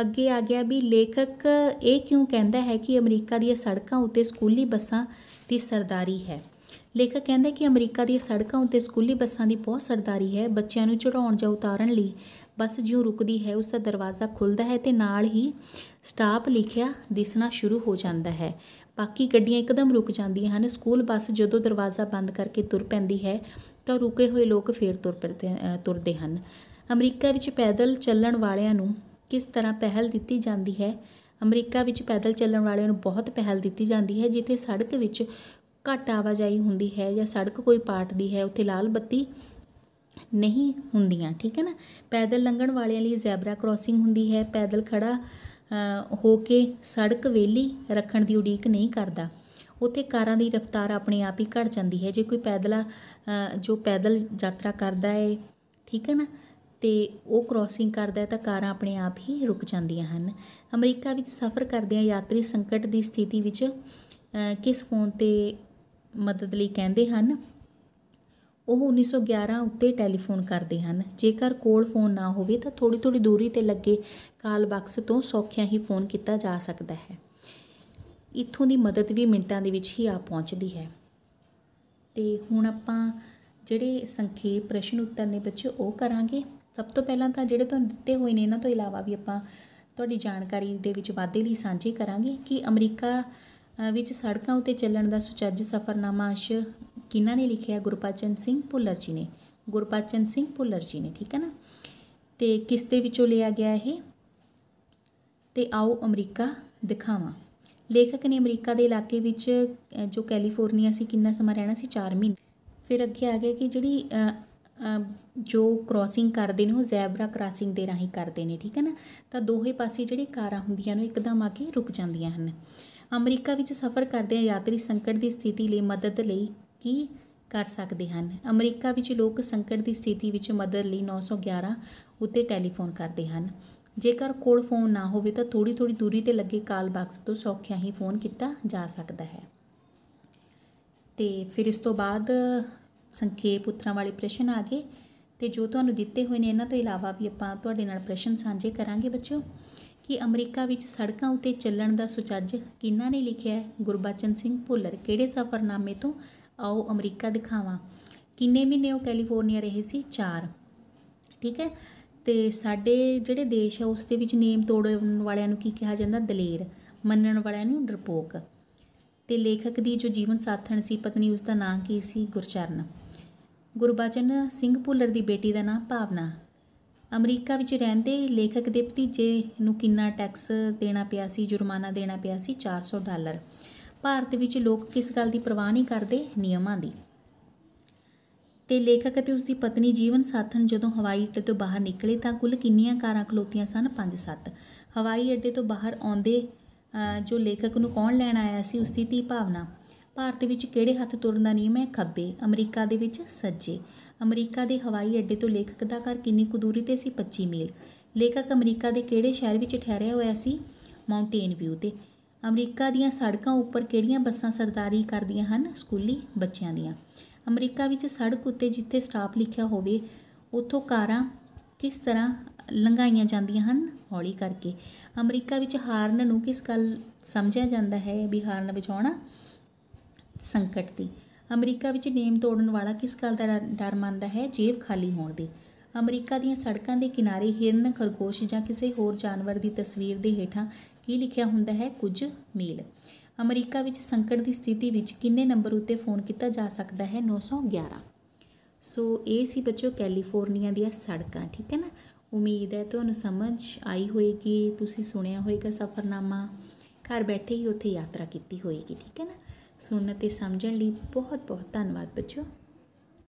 ਅੱਗੇ ਆ ਗਿਆ ਵੀ ਲੇਖਕ ਇਹ ਕਿਉਂ ਕਹਿੰਦਾ ਹੈ ਕਿ ਅਮਰੀਕਾ ਦੀਆਂ ਸੜਕਾਂ ਉੱਤੇ ਸਕੂਲੀ ਬੱਸਾਂ ਦੀ ਸਰਦਾਰੀ ਹੈ ਲੇਖਕ ਕਹਿੰਦਾ ਕਿ ਅਮਰੀਕਾ ਦੀਆਂ ਸੜਕਾਂ ਉੱਤੇ ਸਕੂਲੀ ਬੱਸਾਂ ਦੀ ਬਹੁਤ ਸਰਦਾਰੀ ਹੈ ਬੱਚਿਆਂ ਨੂੰ ਚੜਾਉਣ ਜਾਂ ਉਤਾਰਨ ਲਈ ਬੱਸ ਜਿਉਂ ਰੁਕਦੀ ਹੈ ਉਸ ਦਾ ਦਰਵਾਜ਼ਾ ਖੁੱਲਦਾ ਹੈ ਤੇ ਨਾਲ ਹੀ ਸਟਾਪ ਲਿਖਿਆ ਦਿਸਣਾ ਸ਼ੁਰੂ ਹੋ ਜਾਂਦਾ ਹੈ ਬਾਕੀ ਗੱਡੀਆਂ ਇੱਕਦਮ ਰੁਕ ਜਾਂਦੀਆਂ ਹਨ ਸਕੂਲ ਬੱਸ ਜਦੋਂ ਦਰਵਾਜ਼ਾ ਬੰਦ ਕਰਕੇ ਤੁਰ ਪੈਂਦੀ ਹੈ ਤਾਂ ਰੁਕੇ ਹੋਏ ਲੋਕ ਫੇਰ ਤੁਰ ਤੁਰਦੇ ਹਨ ਅਮਰੀਕਾ ਵਿੱਚ ਪੈਦਲ ਚੱਲਣ ਵਾਲਿਆਂ ਨੂੰ ਕਿਸ ਤਰ੍ਹਾਂ ਪਹਿਲ ਦਿੱਤੀ ਜਾਂਦੀ ਹੈ ਅਮਰੀਕਾ ਵਿੱਚ ਪੈਦਲ ਚੱਲਣ ਵਾਲਿਆਂ ਨੂੰ ਬਹੁਤ ਪਹਿਲ ਦਿੱਤੀ ਜਾਂਦੀ ਹੈ ਜਿੱਥੇ ਸੜਕ ਵਿੱਚ ਘੱਟ ਆਵਾਜਾਈ ਹੁੰਦੀ ਹੈ ਜਾਂ ਸੜਕ ਕੋਈ ਪਾਟ ਦੀ ਹੈ ਉੱਥੇ ਲਾਲ ਬੱਤੀ ਨਹੀਂ ਹੁੰਦੀਆਂ ਠੀਕ ਹੈ ਨਾ ਪੈਦਲ ਲੰਘਣ ਵਾਲਿਆਂ ਲਈ ਜ਼ੈਬਰਾ ਕ੍ਰੋਸਿੰਗ ਹੁੰਦੀ ਹੈ ਪੈਦਲ ਖੜਾ ਹੋ ਕੇ ਸੜਕ ਵੇਲੀ ਰੱਖਣ ਦੀ ਉਡੀਕ ਨਹੀਂ ਕਰਦਾ ਉੱਥੇ ਕਾਰਾਂ ਦੀ ਰਫ਼ਤਾਰ ਆਪਣੇ ਆਪ ਹੀ ਘਟ ਜਾਂਦੀ ਹੈ ਜੇ ਕੋਈ ਪੈਦਲਾ ਜੋ ਪੈਦਲ ਯਾਤਰਾ ਕਰਦਾ ਹੈ ਠੀਕ ਹੈ ਨਾ ਤੇ ਉਹ ਕ੍ਰੋਸਿੰਗ ਕਰਦਾ ਹੈ ਤਾਂ ਕਾਰਾਂ ਆਪਣੇ ਆਪ ਹੀ ਰੁਕ ਜਾਂਦੀਆਂ ਹਨ ਅਮਰੀਕਾ ਵਿੱਚ ਸਫ਼ਰ ਕਰਦੇ ਆ ਯਾਤਰੀ ਸੰਕਟ ਦੀ ਸਥਿਤੀ ਵਿੱਚ ਕਿਸ ਫੋਨ ਤੇ ਮਦਦ ਲਈ ਕਹਿੰਦੇ ਹਨ ਉਹ 1911 ਉੱਤੇ ਟੈਲੀਫੋਨ ਕਰਦੇ ਹਨ ਜੇਕਰ ਕੋਲ ਫੋਨ ਨਾ ਹੋਵੇ ਤਾਂ ਥੋੜੀ ਥੋੜੀ ਦੂਰੀ ਤੇ ਲੱਗੇ ਕਾਲ ਬਾਕਸ ਤੋਂ ਸੌਖਿਆਂ ਹੀ ਫੋਨ ਕੀਤਾ ਜਾ ਸਕਦਾ ਹੈ ਇੱਥੋਂ ਦੀ ਮਦਦ ਵੀ ਮਿੰਟਾਂ ਦੇ ਵਿੱਚ ਹੀ ਆ ਪਹੁੰਚਦੀ ਹੈ ਤੇ ਹੁਣ ਆਪਾਂ ਜਿਹੜੇ ਸੰਖੇਪ ਪ੍ਰਸ਼ਨ ਉੱਤਰ ਨੇ ਬੱਚੇ ਉਹ ਕਰਾਂਗੇ ਸਭ ਤੋਂ ਪਹਿਲਾਂ ਤਾਂ ਜਿਹੜੇ ਤੁਹਾਨੂੰ ਦਿੱਤੇ ਹੋਏ ਨੇ ਇਹਨਾਂ ਤੋਂ ਇਲਾਵਾ ਵੀ ਆਪਾਂ ਤੁਹਾਡੀ ਜਾਣਕਾਰੀ ਦੇ ਵਿੱਚ ਵਾਧੇ ਲਈ ਸਾਂਝੇ ਕਰਾਂਗੇ ਕਿ ਅਮਰੀਕਾ ਵਿੱਚ ਸੜਕਾਂ ਉਤੇ ਚੱਲਣ ਦਾ ਸੁਚੱਜ ਸਫਰਨਾਮਾ ਅਸ਼ ਕਿਨਾਂ ਨੇ ਲਿਖਿਆ ਗੁਰਪਾਚਨ ਸਿੰਘ ਭੁੱਲਰ ਜੀ ਨੇ ਗੁਰਪਾਚਨ ਸਿੰਘ ਭੁੱਲਰ ਜੀ ਨੇ ਠੀਕ ਹੈ ਨਾ ਤੇ ਕਿਸ ਦੇ ਵਿੱਚੋਂ ਲਿਆ ਗਿਆ ਇਹ ਤੇ ਆਓ ਅਮਰੀਕਾ ਦਿਖਾਵਾਂ ਲੇਖਕ ਨੇ ਅਮਰੀਕਾ ਦੇ ਇਲਾਕੇ ਵਿੱਚ ਜੋ ਕੈਲੀਫੋਰਨੀਆ ਸੀ ਕਿੰਨਾ ਸਮਾਂ ਰਹਿਣਾ ਸੀ 4 ਮਹੀਨੇ ਫਿਰ ਅੱਗੇ ਆ ਗਿਆ ਕਿ ਜਿਹੜੀ ਜੋ ਕ੍ਰਾਸਿੰਗ ਕਰਦੇ ਨੇ ਉਹ ਜ਼ੈਬਰਾ ਕ੍ਰਾਸਿੰਗ ਦੇ ਰਾਹੀਂ ਕਰਦੇ ਨੇ ਠੀਕ ਹੈ ਨਾ ਤਾਂ ਦੋਹੇ ਪਾਸੇ ਜਿਹੜੇ ਕਾਰਾਂ ਹੁੰਦੀਆਂ ਨੇ ਇੱਕਦਮ ਆ ਕੇ ਰੁਕ ਜਾਂਦੀਆਂ ਹਨ ਅਮਰੀਕਾ ਵਿੱਚ ਸਫ਼ਰ ਕਰਦੇ ਆ ਯਾਤਰੀ ਸੰਕਟ ਦੀ ਸਥਿਤੀ ਲਈ ਮਦਦ ਲਈ ਕੀ ਕਰ ਸਕਦੇ ਹਨ ਅਮਰੀਕਾ ਵਿੱਚ ਲੋਕ ਸੰਕਟ ਦੀ ਸਥਿਤੀ ਵਿੱਚ ਮਦਦ ਲਈ 911 ਉੱਤੇ ਟੈਲੀਫੋਨ ਕਰਦੇ ਹਨ ਜੇਕਰ ਕੋਲ ਫੋਨ ਨਾ ਹੋਵੇ ਤਾਂ ਥੋੜੀ ਥੋੜੀ ਦੂਰੀ ਤੇ ਲੱਗੇ ਕਾਲ ਬਾਕਸ ਤੋਂ ਸੌਖਿਆ ਹੀ ਫੋਨ ਕੀਤਾ ਜਾ ਸਕਦਾ ਹੈ ਤੇ ਫਿਰ ਇਸ ਤੋਂ ਬਾਅਦ ਸੰਖੇਪ ਉਤਰਾਂ ਵਾਲੇ ਪ੍ਰਸ਼ਨ ਆ ਗਏ ਤੇ ਜੋ ਤੁਹਾਨੂੰ ਦਿੱਤੇ ਹੋਏ ਨੇ ਇਹਨਾਂ ਤੋਂ ਇਲਾਵਾ ਵੀ ਆਪਾਂ ਤੁਹਾਡੇ ਨਾਲ ਪ੍ਰਸ਼ਨ ਸਾਂਝੇ ਕਰਾਂਗੇ ਬੱਚਿਓ ਕਿ ਅਮਰੀਕਾ ਵਿੱਚ ਸੜਕਾਂ ਉੱਤੇ ਚੱਲਣ ਦਾ ਸੁਚੱਜ ਕਿਨਾਂ ਨੇ ਲਿਖਿਆ ਹੈ ਗੁਰਬਚਨ ਸਿੰਘ ਭੁੱਲਰ ਕਿਹੜੇ ਸਫ਼ਰਨਾਮੇ ਤੋਂ ਆਓ ਅਮਰੀਕਾ ਦਿਖਾਵਾਂ ਕਿੰਨੇ ਮਹੀਨੇ ਉਹ ਕੈਲੀਫੋਰਨੀਆ ਰਹੇ ਸੀ 4 ਠੀਕ ਹੈ ਤੇ ਸਾਡੇ ਜਿਹੜੇ ਦੇਸ਼ ਹੈ ਉਸ ਦੇ ਵਿੱਚ ਨੇਮ ਤੋੜਨ ਵਾਲਿਆਂ ਨੂੰ ਕੀ ਕਿਹਾ ਜਾਂਦਾ ਦਲੇਰ ਮੰਨਣ ਵਾਲਿਆਂ ਨੂੰ ਡਰਪੋਕ ਤੇ ਲੇਖਕ ਦੀ ਜੋ ਜੀਵਨ ਸਾਥਣ ਸੀ ਪਤਨੀ ਉਸ ਦਾ ਨਾਂ ਕੀ ਸੀ ਗੁਰਚਰਨ ਗੁਰਬਚਨ ਸਿੰਘ ਭੁੱਲਰ ਦੀ ਬੇਟੀ ਦਾ ਨਾਂ ਭਾਵਨਾ ਅਮਰੀਕਾ ਵਿੱਚ ਰਹਿੰਦੇ ਲੇਖਕ ਦੇ ਭਤੀਜੇ ਨੂੰ ਕਿੰਨਾ ਟੈਕਸ ਦੇਣਾ ਪਿਆ ਸੀ ਜੁਰਮਾਨਾ ਦੇਣਾ ਪਿਆ ਸੀ 400 ਡਾਲਰ ਭਾਰਤ ਵਿੱਚ ਲੋਕ ਕਿਸ ਗੱਲ ਦੀ ਪਰਵਾਹ ਨਹੀਂ ਕਰਦੇ ਨਿਯਮਾਂ ਦੀ ਤੇ ਲੇਖਕ ਅਤੇ ਉਸ ਦੀ ਪਤਨੀ ਜੀਵਨ ਸਾਥਣ ਜਦੋਂ ਹਵਾਈ ਅੱਡੇ ਤੋਂ ਬਾਹਰ ਨਿਕਲੇ ਤਾਂ ਕੁੱਲ ਕਿੰਨੀਆਂ ਕਾਰਾਂ ਖਲੋਤੀਆਂ ਸਨ 5-7 ਹਵਾਈ ਅੱਡੇ ਤੋਂ ਬਾਹਰ ਆਉਂਦੇ ਜੋ ਲੇਖਕ ਨੂੰ ਕੌਣ ਲੈਣ ਆਇਆ ਸੀ ਉਸ ਦੀ ਧੀ ਭਾਵਨਾ ਭਾਰਤ ਵਿੱਚ ਕਿਹੜੇ ਹੱਥ ਤੁਰਨ ਦਾ ਨਿਯਮ ਹੈ ਖੱਬੇ ਅਮਰੀਕਾ ਦੇ ਵਿੱਚ ਸੱਜੇ ਅਮਰੀਕਾ ਦੇ ਹਵਾਈ ਅੱਡੇ ਤੋਂ ਲੇਖਕ ਦਾ ਘਰ ਕਿੰਨੀ ਕੁ ਦੂਰੀ ਤੇ ਸੀ 25 ਮੀਲ ਲੇਖਕ ਅਮਰੀਕਾ ਦੇ ਕਿਹੜੇ ਸ਼ਹਿਰ ਵਿੱਚ ਠਹਿਰਿਆ ਹੋਇਆ ਸੀ ਮਾਉਂਟੇਨ ਵਿਊ ਤੇ ਅਮਰੀਕਾ ਦੀਆਂ ਸੜਕਾਂ ਉੱਪਰ ਕਿਹੜੀਆਂ ਬੱਸਾਂ ਸਰਦਾਰੀ ਕਰਦੀਆਂ ਹਨ ਸਕੂਲੀ ਬੱਚਿਆਂ ਦੀਆਂ ਅਮਰੀਕਾ ਵਿੱਚ ਸੜਕ ਉੱਤੇ ਜਿੱਥੇ ਸਟਾਪ ਲਿਖਿਆ ਹੋਵੇ ਉੱਥੋਂ ਕਾਰਾਂ ਕਿਸ ਤਰ੍ਹਾਂ ਲੰਘਾਈਆਂ ਜਾਂਦੀਆਂ ਹਨ ਹੌਲੀ ਕਰਕੇ ਅਮਰੀਕਾ ਵਿੱਚ ਹਾਰਨ ਨੂੰ ਕਿਸ ਗੱਲ ਸਮਝਿਆ ਜਾਂਦਾ ਹੈ ਵੀ ਹਾਰਨ ਵਜਾਉਣਾ ਸੰਕਟ ਦੀ ਅਮਰੀਕਾ ਵਿੱਚ ਨੇਮ ਤੋੜਨ ਵਾਲਾ ਕਿਸ ਗੱਲ ਦਾ ਡਰ ਮੰਨਦਾ ਹੈ ਜੇਬ ਖਾਲੀ ਹੋਣ ਦੀ ਅਮਰੀਕਾ ਦੀਆਂ ਸੜਕਾਂ ਦੇ ਕਿਨਾਰੇ ਹਿਰਨ ਖਰਗੋਸ਼ ਜਾਂ ਕਿਸੇ ਹੋਰ ਜਾਨਵਰ ਦੀ ਤਸਵੀਰ ਦੇ ਹੇਠਾਂ ਕੀ ਲਿਖਿਆ ਹੁੰਦਾ ਹੈ ਕੁਝ ਮੀਲ ਅਮਰੀਕਾ ਵਿੱਚ ਸੰਕਟ ਦੀ ਸਥਿਤੀ ਵਿੱਚ ਕਿੰਨੇ ਨੰਬਰ ਉੱਤੇ ਫੋਨ ਕੀਤਾ ਜਾ ਸਕਦਾ ਹੈ 911 ਸੋ ਇਹ ਸੀ ਬੱਚੋ ਕੈਲੀਫੋਰਨੀਆ ਦੀਆਂ ਸੜਕਾਂ ਠੀਕ ਹੈ ਨਾ ਉਮੀਦ ਹੈ ਤੁਹਾਨੂੰ ਸਮਝ ਆਈ ਹੋਏਗੀ ਤੁਸੀਂ ਸੁਣਿਆ ਹੋਏਗਾ ਸਫਰਨਾਮਾ ਘਰ ਬੈਠੇ ਹੀ ਉੱਥੇ ਯਾਤਰਾ ਕੀਤੀ ਹੋਏਗੀ ਠੀਕ ਹੈ ਨਾ ਸੁਣਨ ਅਤੇ ਸਮਝਣ ਲਈ ਬਹੁਤ ਬਹੁਤ ਧੰਨਵਾਦ ਬੱਚੋ